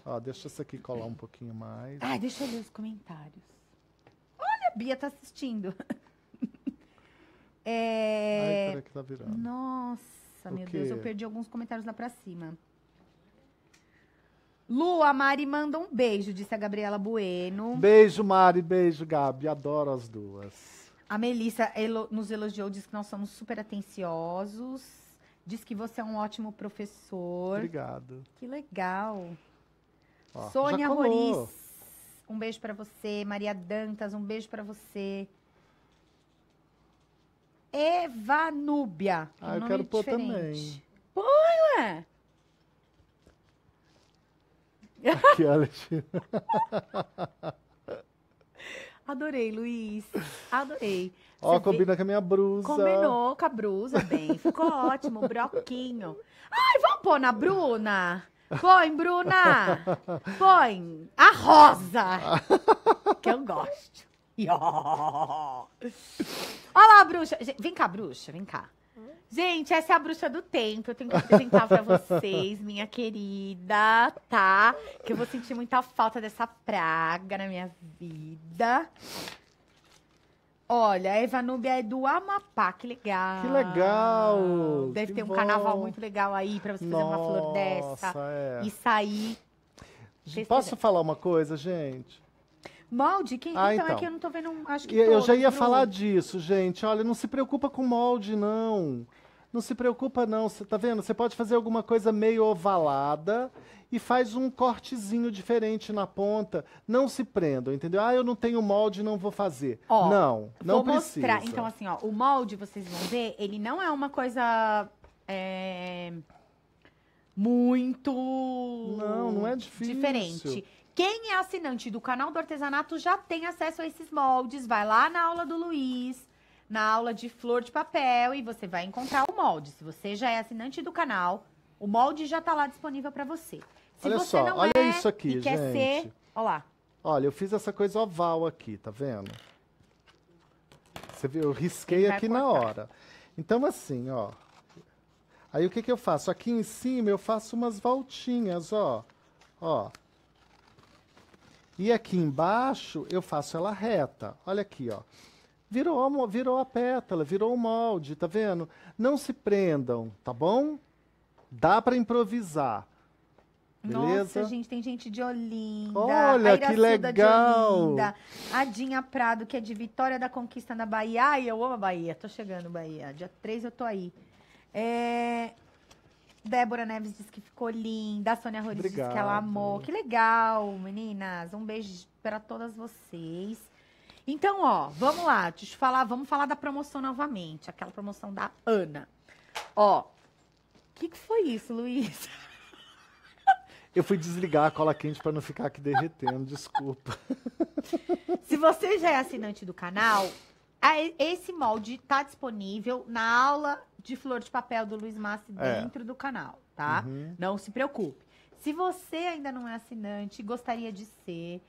Ó, deixa isso aqui colar um pouquinho mais. ah deixa eu ler os comentários. Olha, a Bia tá assistindo. *laughs* é... Ai, peraí que tá virando. Nossa, o meu quê? Deus, eu perdi alguns comentários lá pra cima. Lu, a Mari manda um beijo, disse a Gabriela Bueno. Beijo, Mari, beijo, Gabi. Adoro as duas. A Melissa elo nos elogiou, disse que nós somos super atenciosos. Diz que você é um ótimo professor. Obrigado. Que legal. Ó, Sônia Roriz, um beijo para você. Maria Dantas, um beijo para você. Eva Núbia. Que ah, eu quero é pôr também. Põe, ué. Aqui é a *laughs* Adorei, Luiz. Adorei. Ó, Você combina vê? com a minha brusa. Combinou com a brusa, bem. Ficou ótimo, broquinho. Ai, vamos pôr na Bruna. Põe, Bruna. Põe a rosa. *laughs* que eu gosto. Olha lá, bruxa. Vem cá, bruxa, vem cá. Gente, essa é a bruxa do tempo. Eu tenho que apresentar para vocês, minha querida, tá? Que eu vou sentir muita falta dessa praga na minha vida. Olha, a Eva Núbia é do Amapá, que legal. Que legal! Deve que ter bom. um carnaval muito legal aí para você fazer uma flor dessa é. e sair. Posso falar uma coisa, gente? Molde? Quem... Ah, então, é então, é que eu não tô vendo, acho que Eu, todos, já ia não. falar disso, gente. Olha, não se preocupa com molde, não. Não se preocupa, não. Cê, tá vendo? Você pode fazer alguma coisa meio ovalada e faz um cortezinho diferente na ponta. Não se prendam, entendeu? Ah, eu não tenho molde, não vou fazer. Ó, não, não vou precisa. Mostrar. Então, assim, ó, o molde, vocês vão ver, ele não é uma coisa. É, muito. Não, não é difícil. Diferente. Quem é assinante do canal do artesanato já tem acesso a esses moldes. Vai lá na aula do Luiz, na aula de flor de papel e você vai encontrar o molde. Se você já é assinante do canal, o molde já está lá disponível para você. Se olha você só, olha é isso aqui, gente. quer ser, olha lá. Olha, eu fiz essa coisa oval aqui, tá vendo? Você viu, eu risquei aqui cortar. na hora. Então assim, ó. Aí o que que eu faço? Aqui em cima eu faço umas voltinhas, ó. Ó. E aqui embaixo eu faço ela reta. Olha aqui, ó. Virou, virou a pétala, virou o molde, tá vendo? Não se prendam, tá bom? Dá para improvisar. Beleza? Nossa, gente, tem gente de Olinda. Olha, que legal! De Olinda, a Dinha Prado, que é de Vitória da Conquista na Bahia. Ai, eu amo a Bahia. Tô chegando, Bahia. Dia 3 eu tô aí. É, Débora Neves disse que ficou linda. A Sônia Roriz disse que ela amou. Que legal, meninas. Um beijo para todas vocês. Então, ó, vamos lá. Deixa eu falar, vamos falar da promoção novamente. Aquela promoção da Ana. Ó, o que, que foi isso, Luiz? *laughs* Eu fui desligar a cola quente para não ficar aqui derretendo, desculpa. *laughs* Se você já é assinante do canal, esse molde está disponível na aula de flor de papel do Luiz Massi é. dentro do canal, tá? Uhum. Não se preocupe. Se você ainda não é assinante e gostaria de ser,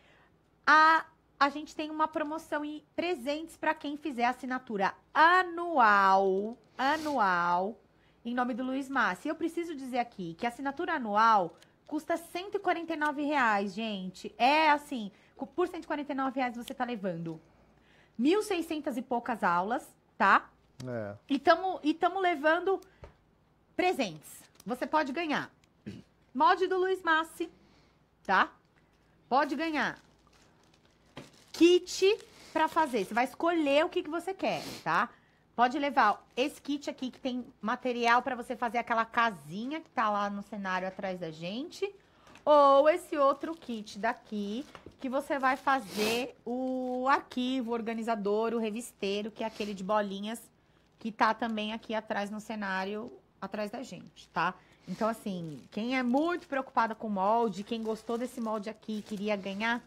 a, a gente tem uma promoção e presentes para quem fizer assinatura anual, anual, em nome do Luiz Massi. Eu preciso dizer aqui que a assinatura anual custa 149 reais, gente. É assim, por 149 reais você tá levando 1.600 e poucas aulas, tá? É. E estamos levando presentes. Você pode ganhar molde do Luiz Massi, tá? Pode ganhar kit para fazer. Você vai escolher o que, que você quer, tá? Pode levar esse kit aqui que tem material para você fazer aquela casinha que tá lá no cenário atrás da gente. Ou esse outro kit daqui, que você vai fazer o arquivo, o organizador, o revisteiro, que é aquele de bolinhas que tá também aqui atrás no cenário, atrás da gente, tá? Então, assim, quem é muito preocupada com molde, quem gostou desse molde aqui queria ganhar,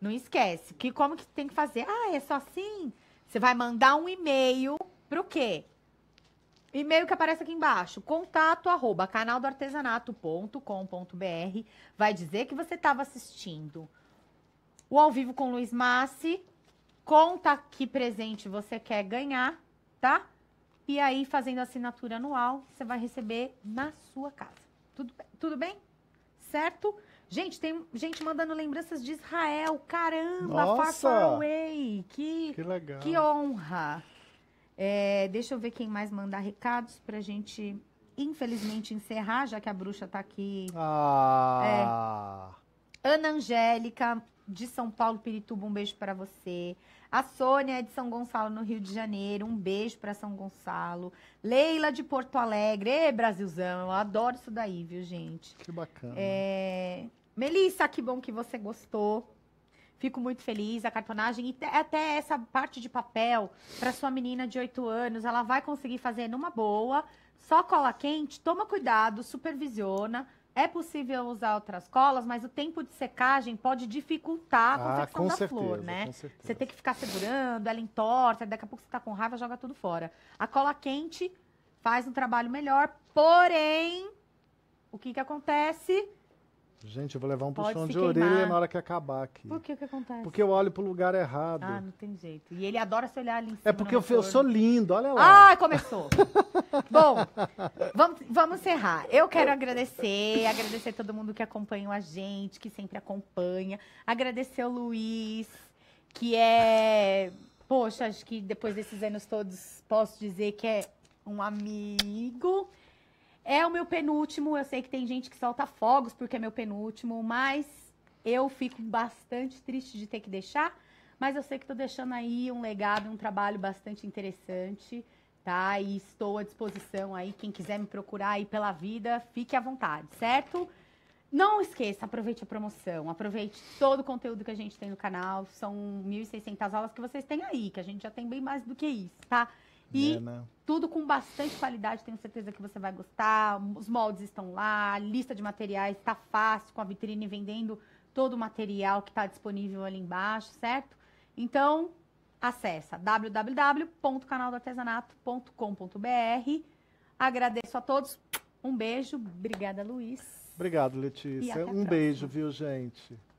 não esquece. Que como que tem que fazer? Ah, é só assim? Você vai mandar um e-mail pro quê? E-mail que aparece aqui embaixo, contato arroba canaldoartesanato.com.br. Vai dizer que você estava assistindo o ao vivo com Luiz Massi. Conta que presente você quer ganhar, tá? E aí, fazendo assinatura anual, você vai receber na sua casa. Tudo, tudo bem? Certo? Gente, tem gente mandando lembranças de Israel. Caramba, Nossa! Far Away. Que, que legal. Que honra. É, deixa eu ver quem mais mandar recados pra gente, infelizmente, encerrar, já que a bruxa tá aqui. Ah! É. Ana Angélica, de São Paulo, Pirituba, um beijo para você. A Sônia é de São Gonçalo, no Rio de Janeiro, um beijo para São Gonçalo. Leila de Porto Alegre, Ê, Brasilzão, eu adoro isso daí, viu, gente? Que bacana. É... Melissa, que bom que você gostou. Fico muito feliz, a cartonagem e até essa parte de papel para sua menina de 8 anos, ela vai conseguir fazer numa boa. Só cola quente, toma cuidado, supervisiona, é possível usar outras colas, mas o tempo de secagem pode dificultar a ah, confecção ah, da certeza, flor, né? Você tem que ficar segurando, ela entorta, daqui a pouco você está com raiva, joga tudo fora. A cola quente faz um trabalho melhor, porém, o que que acontece? Gente, eu vou levar um Pode puxão de queimar. orelha na hora que acabar aqui. Por que? O que acontece? Porque eu olho pro lugar errado. Ah, não tem jeito. E ele adora se olhar ali em é cima. É porque né, eu, eu, sou lindo, olha lá. Ah, começou. *laughs* Bom, vamos, vamos encerrar. Eu quero agradecer, agradecer todo mundo que acompanha a gente, que sempre acompanha. Agradecer o Luiz, que é... Poxa, acho que depois desses anos todos posso dizer que é um amigo é o meu penúltimo. Eu sei que tem gente que solta fogos porque é meu penúltimo, mas eu fico bastante triste de ter que deixar. Mas eu sei que estou deixando aí um legado, um trabalho bastante interessante, tá? E estou à disposição aí. Quem quiser me procurar aí pela vida, fique à vontade, certo? Não esqueça, aproveite a promoção, aproveite todo o conteúdo que a gente tem no canal. São 1.600 aulas que vocês têm aí, que a gente já tem bem mais do que isso, tá? E é, né? tudo com bastante qualidade, tenho certeza que você vai gostar. Os moldes estão lá, a lista de materiais está fácil, com a vitrine vendendo todo o material que está disponível ali embaixo, certo? Então, acessa www.canaldoartesanato.com.br. Agradeço a todos. Um beijo. Obrigada, Luiz. Obrigado, Letícia. Um próxima. beijo, viu, gente?